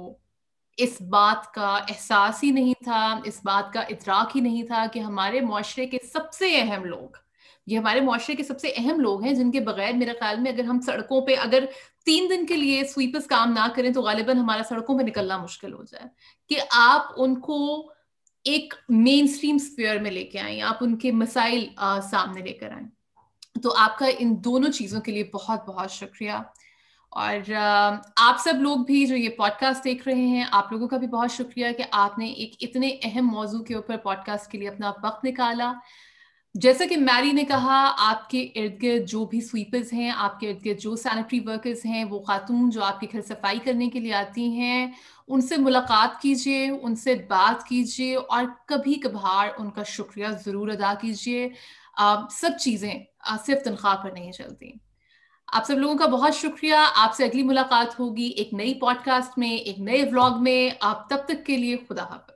इस बात का एहसास ही नहीं था इस बात का इतराक ही नहीं था कि हमारे माशरे के सबसे अहम लोग ये हमारे माशरे के सबसे अहम लोग हैं जिनके बगैर मेरे ख्याल में अगर हम सड़कों पे अगर तीन दिन के लिए स्वीपर्स काम ना करें तो गालिबा हमारा सड़कों पर निकलना मुश्किल हो जाए कि आप उनको एक मेन स्ट्रीम स्पेयर में लेके आए आप उनके मसाइल आ, सामने लेकर आए तो आपका इन दोनों चीज़ों के लिए बहुत बहुत शुक्रिया और आप सब लोग भी जो ये पॉडकास्ट देख रहे हैं आप लोगों का भी बहुत शुक्रिया कि आपने एक इतने अहम मौजू के ऊपर पॉडकास्ट के लिए अपना वक्त निकाला जैसा कि मैरी ने कहा आपके इर्द गिर्द जो भी स्वीपर्स हैं आपके इर्द गिर्द जो सैनिटरी वर्कर्स हैं वो खातून जो आपके घर सफाई करने के लिए आती हैं उनसे मुलाकात कीजिए उनसे बात कीजिए और कभी कभार उनका शुक्रिया ज़रूर अदा कीजिए सब चीज़ें सिर्फ तनख्वाह पर नहीं चलती आप सब लोगों का बहुत शुक्रिया आपसे अगली मुलाकात होगी एक नई पॉडकास्ट में एक नए व्लॉग में आप तब तक के लिए खुदा हाफ